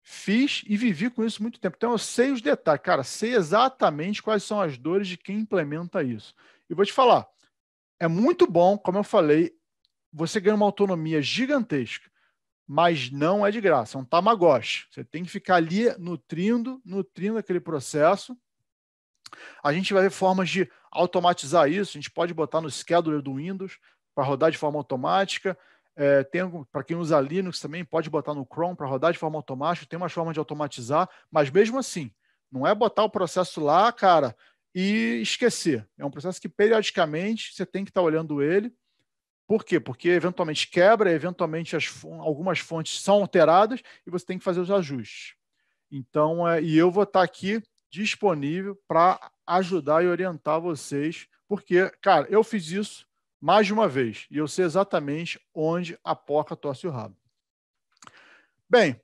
fiz e vivi com isso muito tempo. Então eu sei os detalhes, cara, sei exatamente quais são as dores de quem implementa isso. E vou te falar, é muito bom, como eu falei, você ganha uma autonomia gigantesca, mas não é de graça, é um tamagotchi. Você tem que ficar ali nutrindo, nutrindo aquele processo. A gente vai ver formas de automatizar isso, a gente pode botar no scheduler do Windows para rodar de forma automática. É, para quem usa Linux também, pode botar no Chrome para rodar de forma automática, tem umas formas de automatizar, mas mesmo assim, não é botar o processo lá, cara, e esquecer. É um processo que periodicamente você tem que estar tá olhando ele por quê? Porque eventualmente quebra, eventualmente as, algumas fontes são alteradas e você tem que fazer os ajustes. Então, é, e eu vou estar aqui disponível para ajudar e orientar vocês, porque, cara, eu fiz isso mais de uma vez e eu sei exatamente onde a porca torce o rabo. Bem,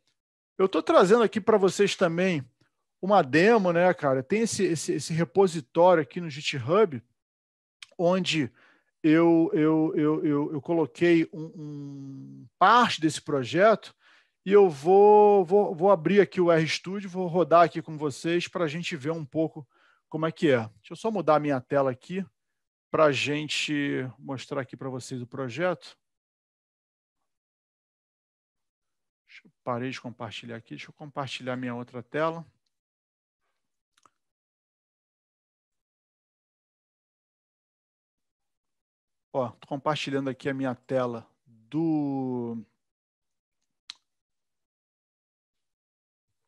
eu estou trazendo aqui para vocês também uma demo, né, cara? Tem esse, esse, esse repositório aqui no GitHub, onde eu, eu, eu, eu, eu coloquei um, um, parte desse projeto e eu vou, vou, vou abrir aqui o RStudio, vou rodar aqui com vocês para a gente ver um pouco como é que é. Deixa eu só mudar a minha tela aqui para a gente mostrar aqui para vocês o projeto. Deixa eu parei de compartilhar aqui, deixa eu compartilhar minha outra tela. Ó, tô compartilhando aqui a minha tela do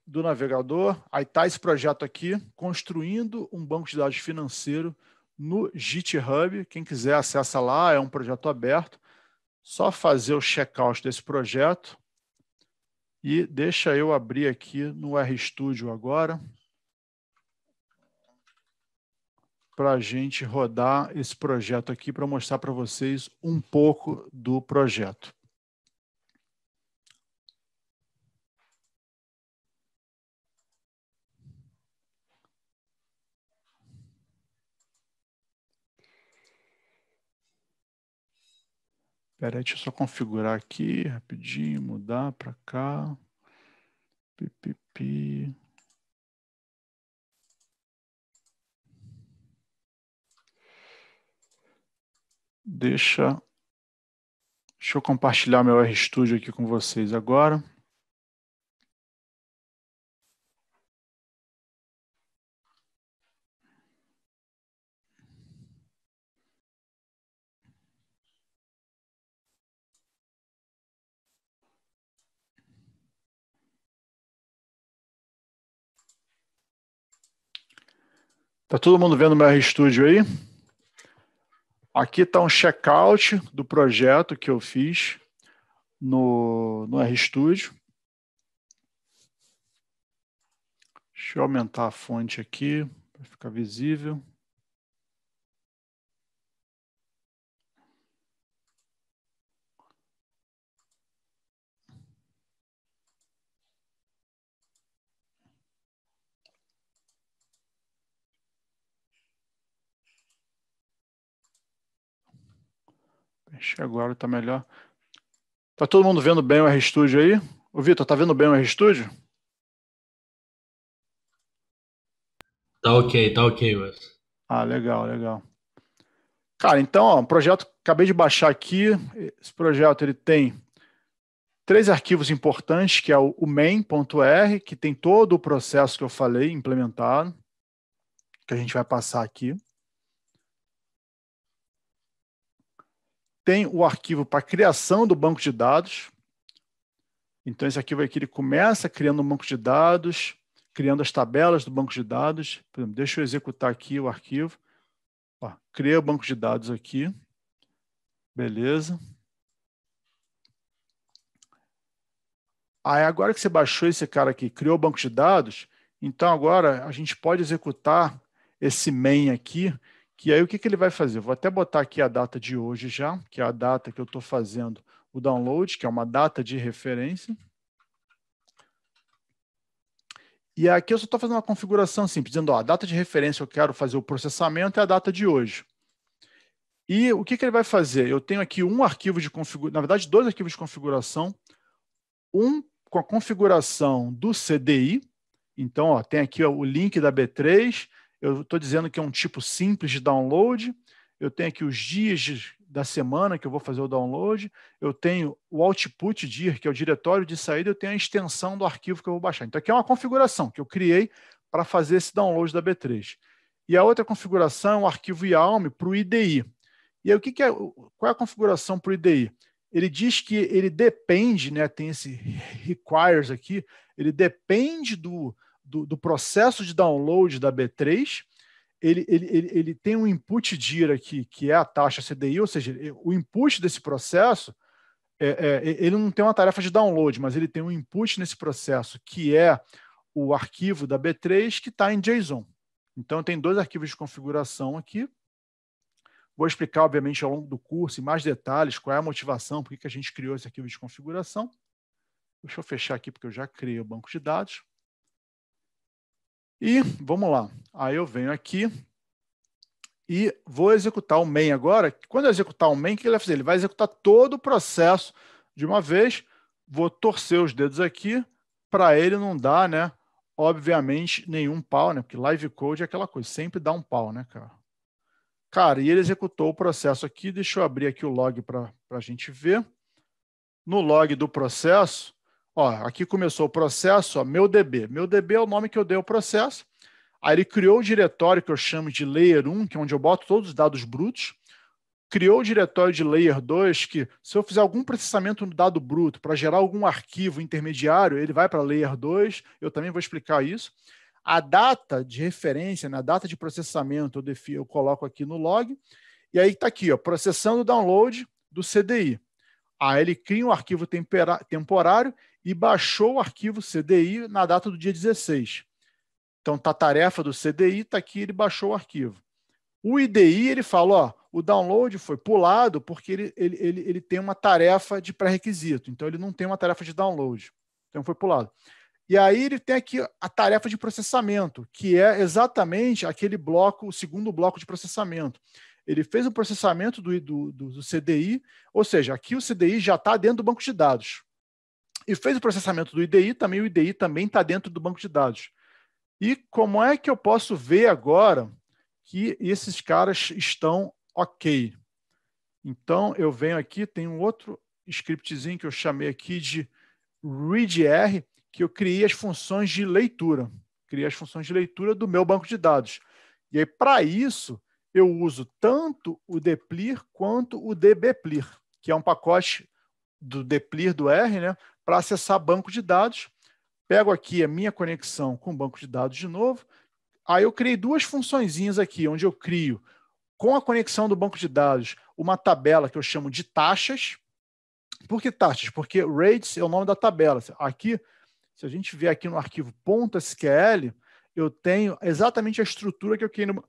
do navegador. Aí está esse projeto aqui, construindo um banco de dados financeiro no GitHub. Quem quiser acessa lá, é um projeto aberto. Só fazer o checkout desse projeto. E deixa eu abrir aqui no RStudio agora. para a gente rodar esse projeto aqui para mostrar para vocês um pouco do projeto. Espera aí, deixa eu só configurar aqui rapidinho, mudar para cá. Pipipi. Pi, pi. Deixa, deixa eu compartilhar meu RStudio aqui com vocês agora. Tá todo mundo vendo meu RStudio aí? Aqui está um checkout do projeto que eu fiz no, no RStudio. Deixa eu aumentar a fonte aqui para ficar visível. Acho que agora está melhor. Tá todo mundo vendo bem o RStudio aí? Ô, Vitor, tá vendo bem o RStudio? Tá ok, tá ok, mas. Ah, legal, legal. Cara, então, ó, projeto acabei de baixar aqui. Esse projeto ele tem três arquivos importantes, que é o main.r, que tem todo o processo que eu falei implementado, que a gente vai passar aqui. tem o arquivo para criação do banco de dados. Então, esse arquivo aqui ele começa criando um banco de dados, criando as tabelas do banco de dados. Por exemplo, deixa eu executar aqui o arquivo. Ó, o banco de dados aqui. Beleza. Aí, agora que você baixou esse cara aqui, criou o banco de dados, então agora a gente pode executar esse main aqui que aí o que, que ele vai fazer? vou até botar aqui a data de hoje já, que é a data que eu estou fazendo o download, que é uma data de referência. E aqui eu só estou fazendo uma configuração simples, dizendo ó, a data de referência eu quero fazer o processamento é a data de hoje. E o que, que ele vai fazer? Eu tenho aqui um arquivo de configuração, na verdade, dois arquivos de configuração, um com a configuração do CDI, então ó, tem aqui ó, o link da B3, eu estou dizendo que é um tipo simples de download. Eu tenho aqui os dias de, da semana que eu vou fazer o download. Eu tenho o output dir, que é o diretório de saída. Eu tenho a extensão do arquivo que eu vou baixar. Então, aqui é uma configuração que eu criei para fazer esse download da B3. E a outra configuração é o arquivo IALM para o IDI. E aí, o que, que é, qual é a configuração para o IDI? Ele diz que ele depende, né, tem esse requires aqui, ele depende do, do, do processo de download da B3, ele, ele, ele, ele tem um input DIR aqui, que é a taxa CDI, ou seja, o input desse processo, é, é, ele não tem uma tarefa de download, mas ele tem um input nesse processo, que é o arquivo da B3 que está em JSON. Então, tem dois arquivos de configuração aqui. Vou explicar, obviamente, ao longo do curso, em mais detalhes, qual é a motivação, por que a gente criou esse arquivo de configuração. Deixa eu fechar aqui, porque eu já criei o banco de dados. E vamos lá. Aí eu venho aqui e vou executar o main agora. Quando eu executar o main, o que ele vai fazer? Ele vai executar todo o processo de uma vez. Vou torcer os dedos aqui para ele não dar, né? Obviamente, nenhum pau, né? Porque live code é aquela coisa, sempre dá um pau, né, cara? Cara, e ele executou o processo aqui. Deixa eu abrir aqui o log para a gente ver. No log do processo, Ó, aqui começou o processo, ó, meu DB. Meu DB é o nome que eu dei ao processo. Aí ele criou o diretório que eu chamo de layer 1, que é onde eu boto todos os dados brutos. Criou o diretório de layer 2, que se eu fizer algum processamento no dado bruto para gerar algum arquivo intermediário, ele vai para layer 2. Eu também vou explicar isso. A data de referência, na né, data de processamento, eu, defio, eu coloco aqui no log. E aí está aqui, ó, processando o download do CDI. Aí ele cria um arquivo temporário e baixou o arquivo CDI na data do dia 16. Então, tá a tarefa do CDI, está aqui, ele baixou o arquivo. O IDI, ele fala, ó, o download foi pulado porque ele, ele, ele, ele tem uma tarefa de pré-requisito, então ele não tem uma tarefa de download, então foi pulado. E aí ele tem aqui a tarefa de processamento, que é exatamente aquele bloco, o segundo bloco de processamento. Ele fez o processamento do, do, do, do CDI, ou seja, aqui o CDI já está dentro do banco de dados e fez o processamento do IDI, também o IDI também está dentro do banco de dados. E como é que eu posso ver agora que esses caras estão ok? Então, eu venho aqui, tem um outro scriptzinho que eu chamei aqui de readr, que eu criei as funções de leitura. Criei as funções de leitura do meu banco de dados. E aí, para isso, eu uso tanto o deplir quanto o dbplir, que é um pacote do deplir do R, né? para acessar banco de dados. Pego aqui a minha conexão com o banco de dados de novo. Aí eu criei duas funçõezinhas aqui, onde eu crio, com a conexão do banco de dados, uma tabela que eu chamo de taxas. Por que taxas? Porque rates é o nome da tabela. Aqui, se a gente vier aqui no arquivo .sql, eu tenho exatamente a estrutura que eu criei no,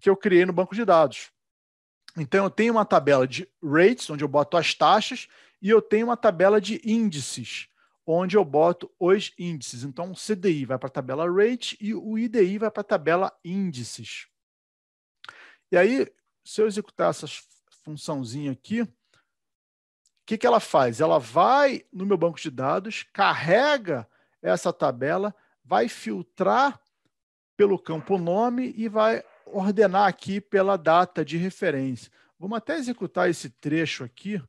que eu criei no banco de dados. Então, eu tenho uma tabela de rates, onde eu boto as taxas, e eu tenho uma tabela de índices, onde eu boto os índices. Então, o CDI vai para a tabela Rate e o IDI vai para a tabela Índices. E aí, se eu executar essa funçãozinha aqui, o que, que ela faz? Ela vai no meu banco de dados, carrega essa tabela, vai filtrar pelo campo nome e vai ordenar aqui pela data de referência. Vamos até executar esse trecho aqui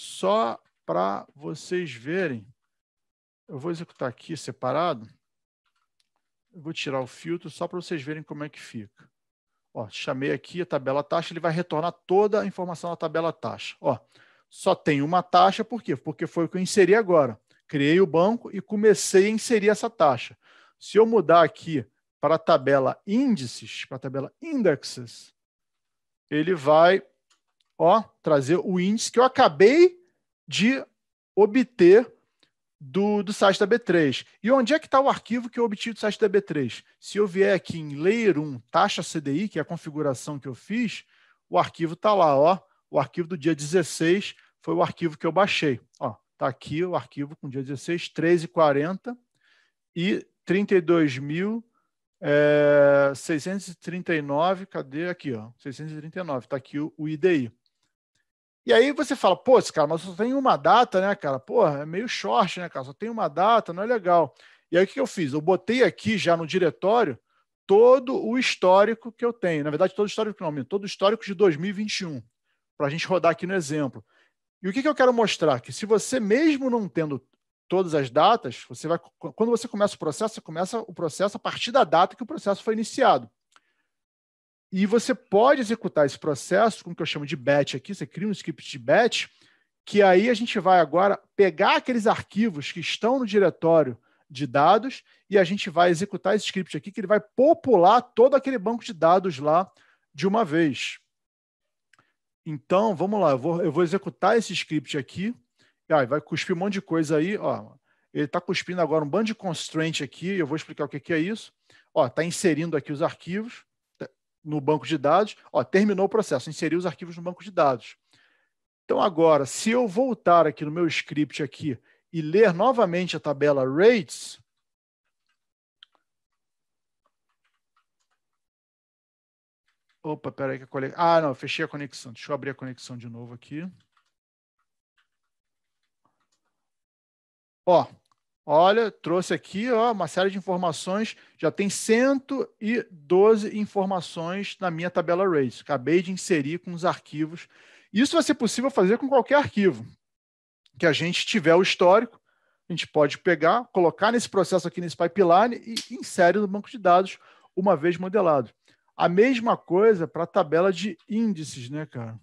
só para vocês verem. Eu vou executar aqui separado. Eu vou tirar o filtro só para vocês verem como é que fica. Ó, chamei aqui a tabela taxa, ele vai retornar toda a informação da tabela taxa. Ó, só tem uma taxa, por quê? Porque foi o que eu inseri agora. Criei o banco e comecei a inserir essa taxa. Se eu mudar aqui para a tabela índices, para a tabela indexes, ele vai ó, trazer o índice que eu acabei de obter do, do site da B3. E onde é que está o arquivo que eu obtive do site da B3? Se eu vier aqui em Layer 1, taxa CDI, que é a configuração que eu fiz, o arquivo está lá, ó. O arquivo do dia 16 foi o arquivo que eu baixei. Ó, está aqui o arquivo com dia 16, 1340 e 32.000 é, 639, cadê aqui, ó? 639, está aqui o, o IDI. E aí você fala, pô, esse cara, mas só tem uma data, né, cara? Porra, é meio short, né, cara? Só tem uma data, não é legal. E aí o que eu fiz? Eu botei aqui já no diretório todo o histórico que eu tenho. Na verdade, todo o histórico não, todo o histórico de 2021, para a gente rodar aqui no exemplo. E o que, eu quero mostrar? Que se você, mesmo não tendo todas as datas, você vai, quando você começa o processo, você começa o processo a partir da data que o processo foi iniciado. E você pode executar esse processo, como que eu chamo de batch aqui, você cria um script de batch, que aí a gente vai agora pegar aqueles arquivos que estão no diretório de dados e a gente vai executar esse script aqui, que ele vai popular todo aquele banco de dados lá de uma vez. Então, vamos lá, eu vou, eu vou executar esse script aqui. vai cuspir um monte de coisa aí. Ó, ele está cuspindo agora um bando de constraint aqui, eu vou explicar o que, que é isso. Está inserindo aqui os arquivos no banco de dados, ó, terminou o processo, inseriu os arquivos no banco de dados. Então agora, se eu voltar aqui no meu script aqui e ler novamente a tabela rates, Opa, peraí que a conexão... Ah, não, fechei a conexão. Deixa eu abrir a conexão de novo aqui. Ó, Olha, trouxe aqui ó, uma série de informações, já tem 112 informações na minha tabela Race. Acabei de inserir com os arquivos. Isso vai ser possível fazer com qualquer arquivo. Que a gente tiver o histórico, a gente pode pegar, colocar nesse processo aqui nesse pipeline e insere no banco de dados uma vez modelado. A mesma coisa para a tabela de índices, né, cara?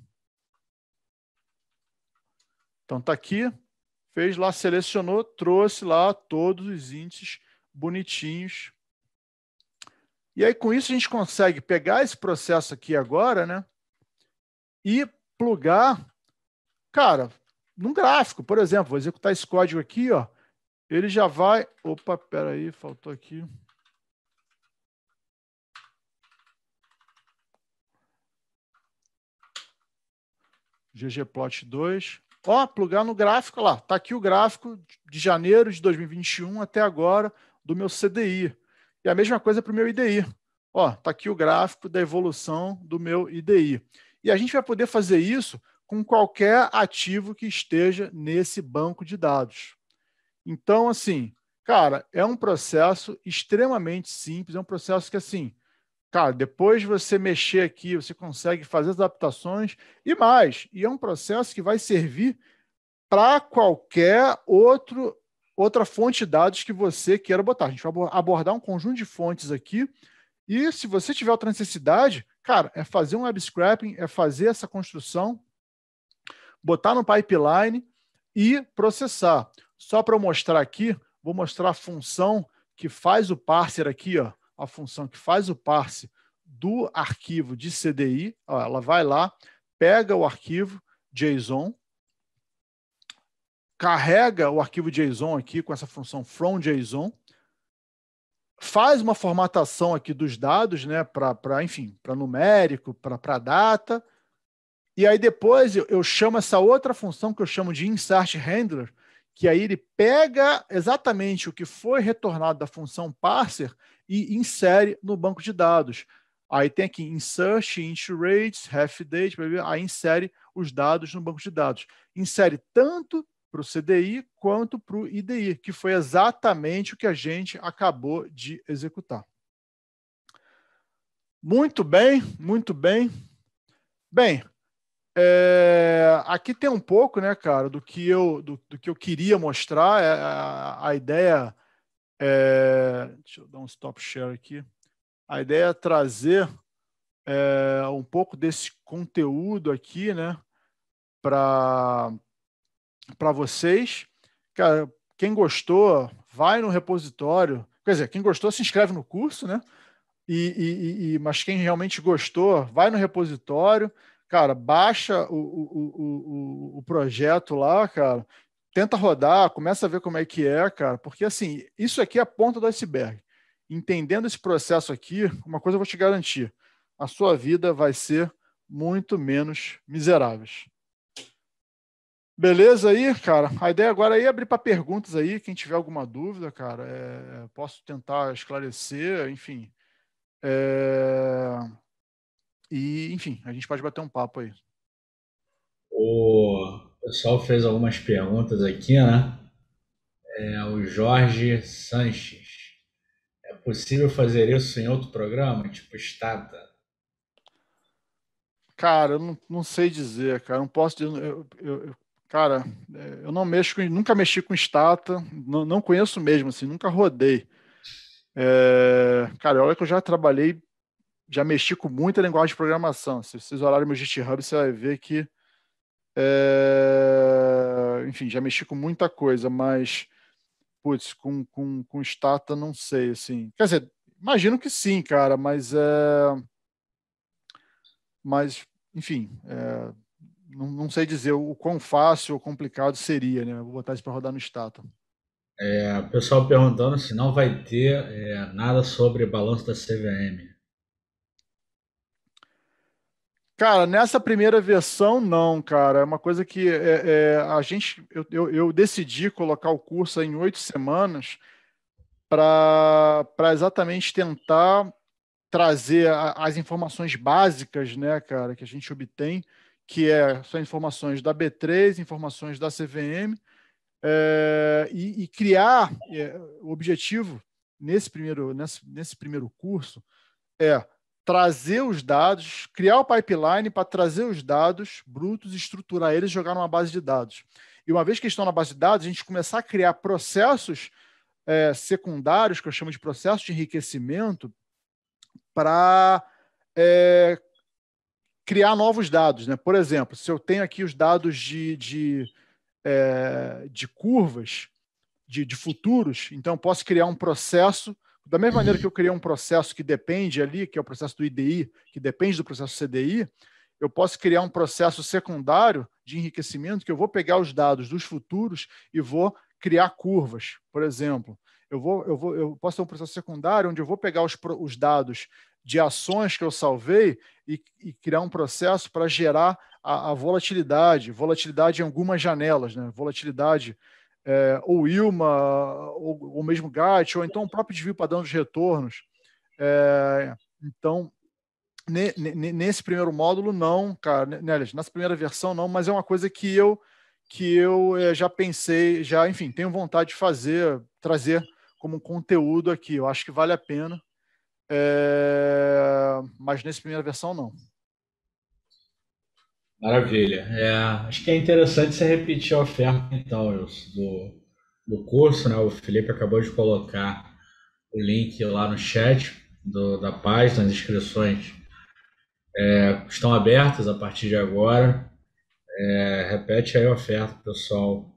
Então tá aqui, fez lá, selecionou, trouxe lá todos os índices bonitinhos. E aí, com isso, a gente consegue pegar esse processo aqui agora, né? E plugar, cara, num gráfico, por exemplo, vou executar esse código aqui, ó. Ele já vai. Opa, peraí, faltou aqui. ggplot2. Ó, plugar no gráfico lá, tá aqui o gráfico de janeiro de 2021 até agora do meu CDI. E a mesma coisa para o meu IDI. Ó, tá aqui o gráfico da evolução do meu IDI. E a gente vai poder fazer isso com qualquer ativo que esteja nesse banco de dados. Então, assim, cara, é um processo extremamente simples, é um processo que, assim, cara, depois de você mexer aqui, você consegue fazer as adaptações e mais. E é um processo que vai servir para qualquer outro outra fonte de dados que você queira botar. A gente vai abordar um conjunto de fontes aqui. E se você tiver outra necessidade, cara, é fazer um web scrapping, é fazer essa construção, botar no pipeline e processar. Só para mostrar aqui, vou mostrar a função que faz o parser aqui, ó a função que faz o parse do arquivo de CDI, ó, ela vai lá, pega o arquivo JSON, carrega o arquivo JSON aqui com essa função from JSON, faz uma formatação aqui dos dados, né, para, enfim, para numérico, para data, e aí depois eu, eu chamo essa outra função que eu chamo de insert handler, que aí ele pega exatamente o que foi retornado da função parser e insere no banco de dados. Aí tem aqui insert, int rates, half date, aí insere os dados no banco de dados. Insere tanto para o CDI quanto para o IDI, que foi exatamente o que a gente acabou de executar. Muito bem, muito bem. Bem, é, aqui tem um pouco, né, cara, do que eu, do, do que eu queria mostrar, é, a, a ideia. É, deixa eu dar um stop share aqui. A ideia é trazer é, um pouco desse conteúdo aqui, né, para vocês. Cara, quem gostou, vai no repositório. Quer dizer, quem gostou, se inscreve no curso, né? e, e, e mas quem realmente gostou, vai no repositório cara, baixa o, o, o, o projeto lá, cara, tenta rodar, começa a ver como é que é, cara, porque assim, isso aqui é a ponta do iceberg. Entendendo esse processo aqui, uma coisa eu vou te garantir: a sua vida vai ser muito menos miserável. Beleza aí, cara? A ideia agora é abrir para perguntas aí. Quem tiver alguma dúvida, cara, é, posso tentar esclarecer, enfim. É... E, enfim, a gente pode bater um papo aí. O pessoal fez algumas perguntas aqui, né? É, o Jorge Sanches. É possível fazer isso em outro programa, tipo Stata? Cara, eu não, não sei dizer, cara. Não posso dizer. Eu, eu, eu, cara, é, eu não mexo nunca mexi com Stata, não, não conheço mesmo, assim, nunca rodei. É, cara, olha que eu já trabalhei já mexi com muita linguagem de programação. Se vocês olharem meu GitHub, você vai ver que. É... Enfim, já mexi com muita coisa, mas. Putz, com, com, com Stata, não sei, assim. Quer dizer, imagino que sim, cara, mas. É... Mas, enfim. É... Não, não, sei dizer o quão fácil ou complicado seria, né? Vou botar isso para rodar no Stata. É, o pessoal perguntando se não vai ter é, nada sobre balanço da CVM. Cara, nessa primeira versão, não, cara. É uma coisa que é, é, a gente. Eu, eu, eu, decidi colocar o curso em oito semanas para exatamente tentar trazer a, as informações básicas, né, cara, que a gente obtém, que é, são informações da B3, informações da CVM, é, e, e, criar é, o objetivo nesse primeiro, nesse, nesse primeiro curso é trazer os dados, criar o pipeline para trazer os dados brutos, estruturar eles e jogar numa base de dados. E uma vez que estão na base de dados, a gente começar a criar processos é, secundários, que eu chamo de processos de enriquecimento, para é, criar novos dados. Né? Por exemplo, se eu tenho aqui os dados de, de, é, de curvas, de, de futuros, então posso criar um processo da mesma maneira que eu criei um processo que depende ali, que é o processo do IDI, que depende do processo CDI, eu posso criar um processo secundário de enriquecimento que eu vou pegar os dados dos futuros e vou criar curvas, por exemplo. Eu, vou, eu, vou, eu posso ter um processo secundário onde eu vou pegar os, os dados de ações que eu salvei e, e criar um processo para gerar a, a, volatilidade, volatilidade em algumas janelas, né? volatilidade é, ou Ilma, ou, ou mesmo GAT, ou então o próprio desvio padrão dos retornos. É, então, ne, ne, nesse primeiro módulo, não, cara, né, nessa primeira versão, não, mas é uma coisa que eu que eu é, já pensei, já, enfim, tenho vontade de fazer, trazer como conteúdo aqui. Eu acho que vale a pena. É, mas nessa primeira versão, não. Maravilha. É, acho que é interessante você repetir a oferta, então, Wilson, do, do curso, né? O Felipe acabou de colocar o link lá no chat do, da página, as inscrições é, estão abertas a partir de agora. É, repete aí a oferta, pessoal.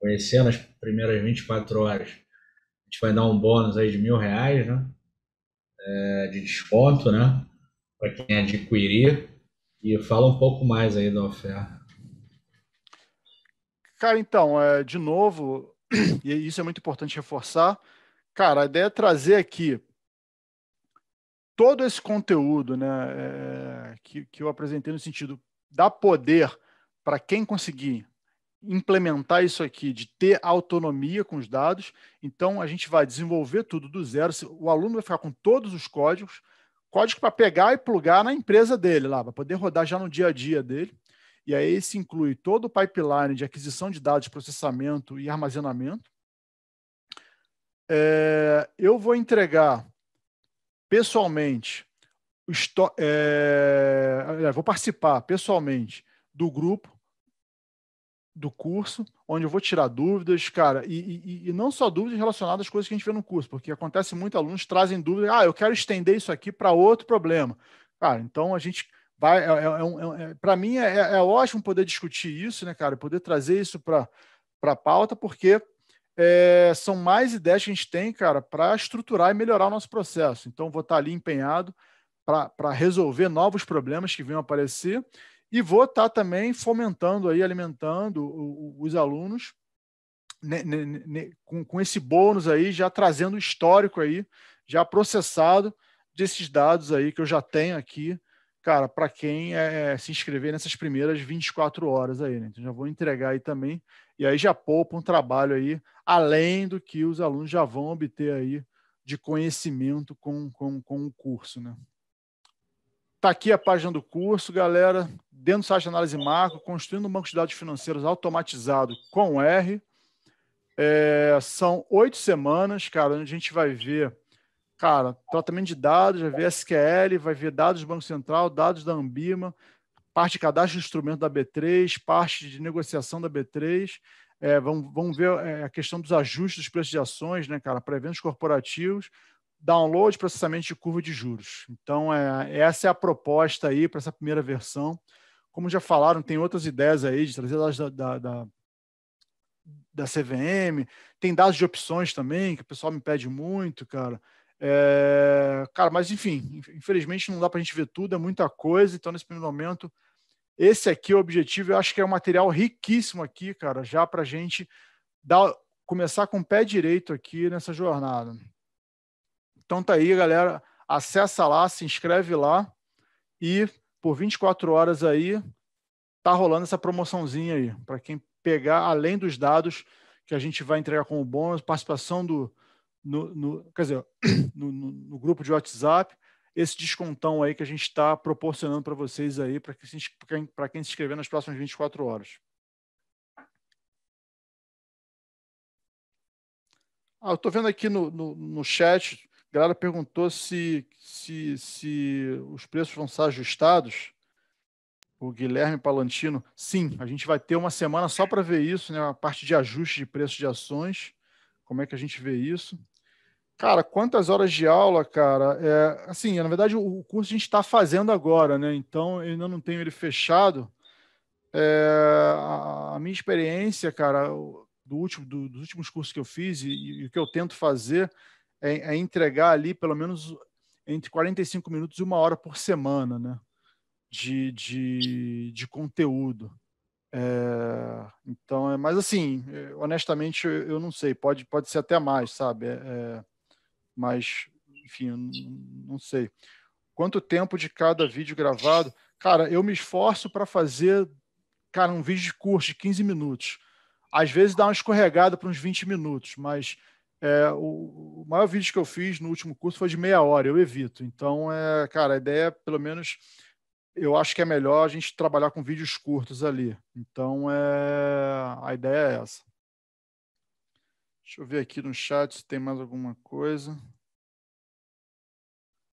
Conhecer nas primeiras 24 horas. A gente vai dar um bônus aí de mil reais, né? É, de desconto, né? Para quem adquirir e fala um pouco mais aí da oferta. Cara, então, é, de novo, e isso é muito importante reforçar, cara, a ideia é trazer aqui todo esse conteúdo né, é, que, que eu apresentei no sentido dar poder para quem conseguir implementar isso aqui, de ter autonomia com os dados. Então, a gente vai desenvolver tudo do zero. O aluno vai ficar com todos os códigos, código para pegar e plugar na empresa dele lá, para poder rodar já no dia a dia dele. E aí se inclui todo o pipeline de aquisição de dados, processamento e armazenamento. É, eu vou entregar pessoalmente, é, vou participar pessoalmente do grupo, do curso, onde eu vou tirar dúvidas, cara, e, e, e, não só dúvidas relacionadas às coisas que a gente vê no curso, porque acontece muito alunos trazem dúvidas, ah, eu quero estender isso aqui para outro problema. Cara, então a gente vai, é, é, é, para mim é, ótimo poder discutir isso, né, cara, poder trazer isso para a pauta, porque são mais ideias que a gente tem, cara, para estruturar e melhorar o nosso processo. Então, vou estar ali empenhado para resolver novos problemas que venham aparecer e vou estar tá também fomentando aí, alimentando os alunos com, esse bônus aí, já trazendo o histórico aí, já processado desses dados aí que eu já tenho aqui, cara, para quem é, é, se inscrever nessas primeiras 24 horas aí, né? Então já vou entregar aí também, e aí já poupa um trabalho aí, além do que os alunos já vão obter aí de conhecimento com, com, com o curso, né? Está aqui a página do curso, galera. Dentro do site de análise macro, construindo um banco de dados financeiros automatizado com R. É, são oito semanas, cara, onde a gente vai ver, cara, tratamento de dados, vai ver SQL, vai ver dados do Banco Central, dados da Ambima, parte de cadastro de instrumento da B3, parte de negociação da B3. É, vamos, vamos ver é, a questão dos ajustes dos preços de ações, né, cara, para eventos corporativos download, processamento de curva de juros. Então, é, essa é a proposta aí para essa primeira versão. Como já falaram, tem outras ideias aí de trazer dados da, da, da, da CVM, tem dados de opções também, que o pessoal me pede muito, cara. É, cara, mas enfim, infelizmente não dá para a gente ver tudo, é muita coisa, então nesse primeiro momento, esse aqui é o objetivo, eu acho que é um material riquíssimo aqui, cara, já para a gente dar, começar com o pé direito aqui nessa jornada. Então tá aí, galera. Acessa lá, se inscreve lá e por 24 horas aí tá rolando essa promoçãozinha aí para quem pegar além dos dados que a gente vai entregar como bônus, participação do no, no quer dizer, no, no, no, grupo de WhatsApp, esse descontão aí que a gente está proporcionando para vocês aí, para quem, pra quem se inscrever nas próximas 24 horas. Ah, eu estou vendo aqui no, no, no chat, a galera perguntou se, se, se os preços vão ser ajustados. O Guilherme Palantino, sim, a gente vai ter uma semana só para ver isso, né? A parte de ajuste de preços de ações. Como é que a gente vê isso? Cara, quantas horas de aula, cara? É, assim, na verdade, o curso a gente está fazendo agora, né? Então, eu ainda não tenho ele fechado. É, a, minha experiência, cara, do último, do, dos últimos cursos que eu fiz e o que eu tento fazer é, é entregar ali pelo menos entre 45 minutos e uma hora por semana, né? De, de, de conteúdo. É, então, é, mas assim, é, honestamente, eu não sei, pode, pode ser até mais, sabe? É, é mas, enfim, eu não sei. Quanto tempo de cada vídeo gravado? Cara, eu me esforço para fazer, cara, um vídeo de curso de 15 minutos. Às vezes dá uma escorregada para uns 20 minutos, mas é, o, o, maior vídeo que eu fiz no último curso foi de meia hora, eu evito. Então, é, cara, a ideia, é, pelo menos, eu acho que é melhor a gente trabalhar com vídeos curtos ali. Então, é, a ideia é essa. Deixa eu ver aqui no chat se tem mais alguma coisa.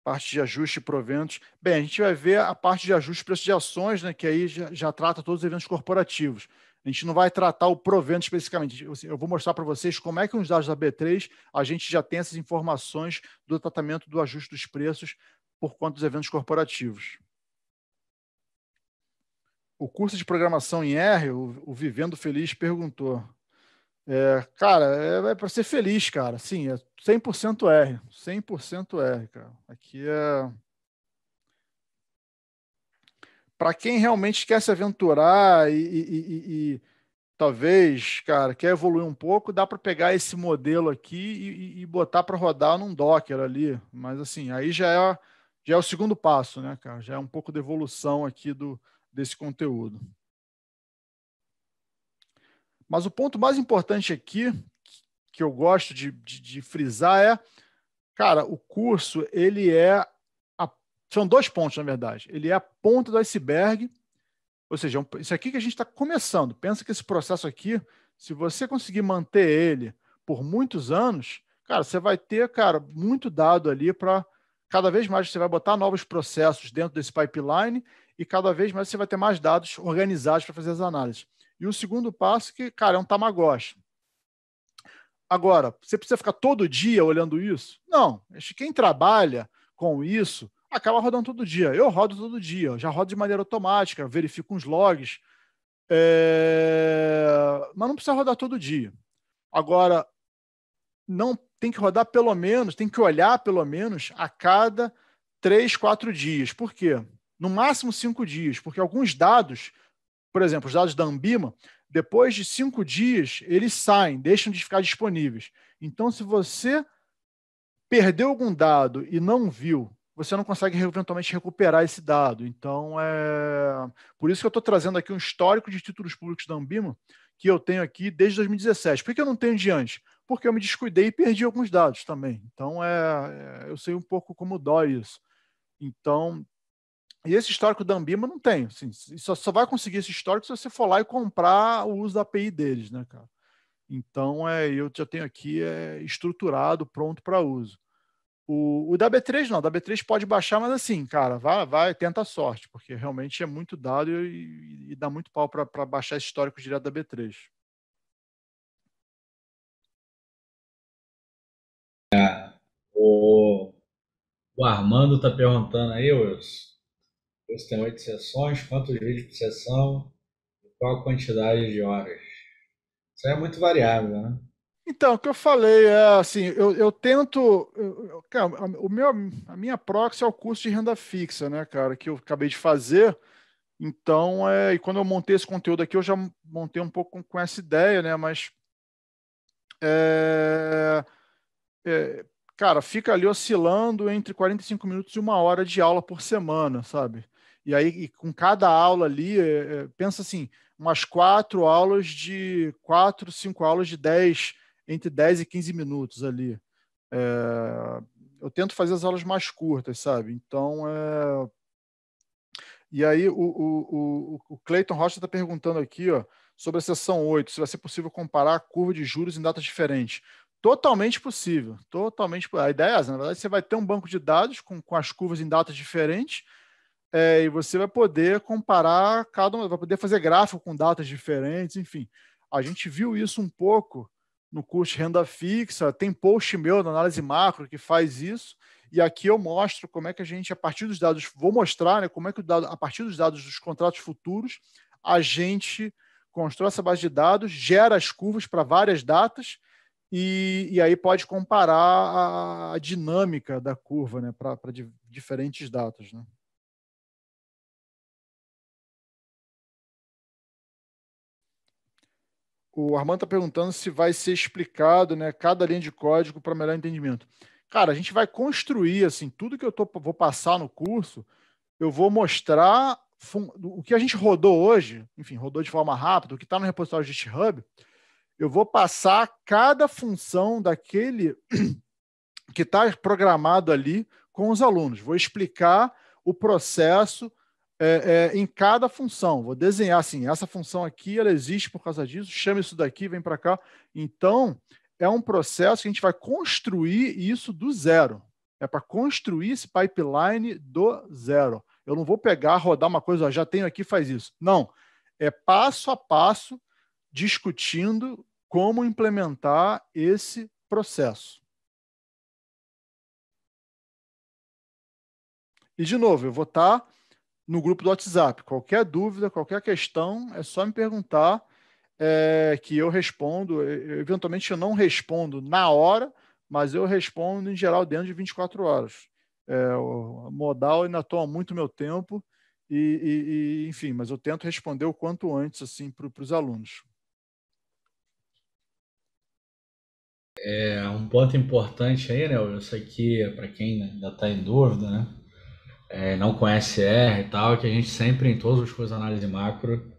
Parte de ajuste e proventos. Bem, a gente vai ver a parte de ajuste de preço de ações, né, que aí já, já trata todos os eventos corporativos. A gente não vai tratar o Provento especificamente. Tipo assim, eu vou mostrar para vocês como é que nos dados da B3 a gente já tem essas informações do tratamento do ajuste dos preços por conta dos eventos corporativos. O curso de programação em R, o Vivendo Feliz perguntou. É, cara, é, é para ser feliz, cara. Sim, é 100% R. 100% R, cara. Aqui é para quem realmente quer se aventurar e, e, e, e, talvez, cara, quer evoluir um pouco, dá para pegar esse modelo aqui e, botar para rodar num Docker ali. Mas assim, aí já é, já é o segundo passo, né, cara? Já é um pouco de evolução aqui do, desse conteúdo. Mas o ponto mais importante aqui, que eu gosto de, de, de frisar, é, cara, o curso ele é são dois pontos, na verdade. Ele é a ponta do iceberg, ou seja, é isso aqui que a gente está começando. Pensa que esse processo aqui, se você conseguir manter ele por muitos anos, cara, você vai ter, cara, muito dado ali para cada vez mais você vai botar novos processos dentro desse pipeline e cada vez mais você vai ter mais dados organizados para fazer as análises. E o segundo passo que, cara, é um tamagotchi. Agora, você precisa ficar todo dia olhando isso? Não. Quem trabalha com isso acaba rodando todo dia. Eu rodo todo dia, já rodo de maneira automática, verifico uns logs, é... mas não precisa rodar todo dia. Agora, não tem que rodar pelo menos, tem que olhar pelo menos a cada três, quatro dias. Por quê? No máximo cinco dias, porque alguns dados, por exemplo, os dados da Ambima, depois de cinco dias, eles saem, deixam de ficar disponíveis. Então, se você perdeu algum dado e não viu você não consegue eventualmente recuperar esse dado. Então, é por isso que eu estou trazendo aqui um histórico de títulos públicos da Ambima que eu tenho aqui desde 2017. Por que eu não tenho de antes? Porque eu me descuidei e perdi alguns dados também. Então, é, é eu sei um pouco como dói isso. Então, e esse histórico da Ambima não tem. Assim, só, só vai conseguir esse histórico se você for lá e comprar o uso da API deles, né, cara? Então, é, eu já tenho aqui é, estruturado, pronto para uso. O, o da B3 não, da B3 pode baixar, mas assim, cara, vai, vai tenta a sorte, porque realmente é muito dado e, e, e dá muito pau para baixar esse histórico direto da B3. É. o, o, Armando tá perguntando aí, Wilson, você tem oito sessões, quantos vídeos por sessão, e qual a quantidade de horas? Isso aí é muito variável, né? Então, o que eu falei é assim, eu, eu tento. Eu, cara, o meu, a minha proxy é o curso de renda fixa, né, cara, que eu acabei de fazer. Então, é, e quando eu montei esse conteúdo aqui, eu já montei um pouco com, com essa ideia, né? Mas. É, é, cara, fica ali oscilando entre 45 minutos e uma hora de aula por semana, sabe? E aí, e com cada aula ali, é, é pensa assim, umas quatro aulas de. quatro, cinco aulas de dez entre 10 e 15 minutos ali. É, eu tento fazer as aulas mais curtas, sabe? Então, é... E aí, o, o, o, o Clayton Rocha está perguntando aqui, ó, sobre a seção 8, se vai ser possível comparar a curva de juros em datas diferentes. Totalmente possível, totalmente. A ideia é essa, na verdade, você vai ter um banco de dados com, com as curvas em datas diferentes, é, e você vai poder comparar cada uma, vai poder fazer gráfico com datas diferentes, enfim. A gente viu isso um pouco no curso de renda fixa, tem post meu na análise macro que faz isso, e aqui eu mostro como é que a gente, a partir dos dados, vou mostrar né, como é que dado, a partir dos dados dos contratos futuros, a gente constrói essa base de dados, gera as curvas para várias datas, e, e, aí pode comparar a, a dinâmica da curva né, para diferentes datas. Né? O Armando está perguntando se vai ser explicado né, cada linha de código para melhor entendimento. Cara, a gente vai construir assim tudo que eu tô, vou passar no curso, eu vou mostrar o que a gente rodou hoje, enfim, rodou de forma rápida, o que está no repositório de GitHub, eu vou passar cada função daquele que está programado ali com os alunos. Vou explicar o processo é, é, em cada função. Vou desenhar assim, essa função aqui ela existe por causa disso, chama isso daqui, vem para cá. Então, é um processo que a gente vai construir isso do zero. É para construir esse pipeline do zero. Eu não vou pegar, rodar uma coisa, ó, já tenho aqui, faz isso. Não. É passo a passo discutindo como implementar esse processo. E, de novo, eu vou estar tá no grupo do WhatsApp. Qualquer dúvida, qualquer questão, é só me perguntar é, que eu respondo. Eu, eventualmente eu não respondo na hora, mas eu respondo em geral dentro de 24 horas. É, o modal ainda toma muito meu tempo e, e, enfim, mas eu tento responder o quanto antes assim para os alunos. É um ponto importante aí, né? Isso aqui para quem ainda está em dúvida, né? é, não conhece R e tal, que a gente sempre, em todos os cursos de análise macro,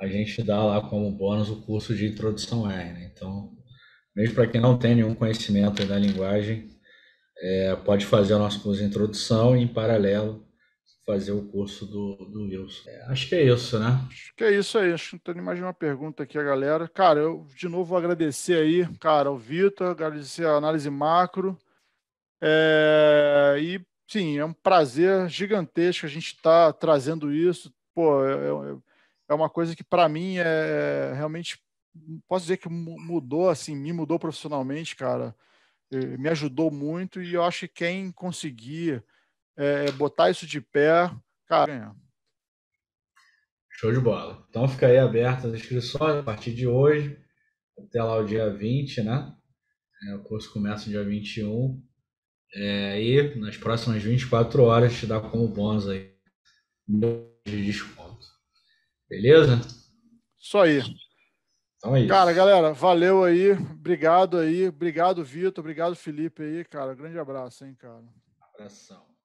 a gente dá lá como bônus o curso de introdução R. Né? Então, mesmo para quem não tem nenhum conhecimento da linguagem, é, pode fazer o nosso curso de introdução e, em paralelo, fazer o curso do, do Wilson. É, acho que é isso, né? Acho que é isso aí. Acho que não tem mais uma pergunta aqui, a galera. Cara, eu de novo vou agradecer aí, cara, ao Vitor, agradecer a análise macro. É, e sim, é um prazer gigantesco a gente estar tá trazendo isso. Pô, é, é, é uma coisa que para mim é, é realmente posso dizer que mudou assim, me mudou profissionalmente, cara. Me ajudou muito e eu acho que quem conseguir é, é, botar isso de pé, cara, ganha. Show de bola. Então fica aí aberto as inscrições a partir de hoje, até lá o dia 20, né? o curso começa no dia 21. É, e nas próximas 24 horas te dá como bônus aí de desconto. Beleza? Isso aí. Então é isso. Cara, galera, valeu aí. Obrigado aí. Obrigado, Vitor. Obrigado, Felipe aí, cara. Grande abraço, hein, cara. Abração.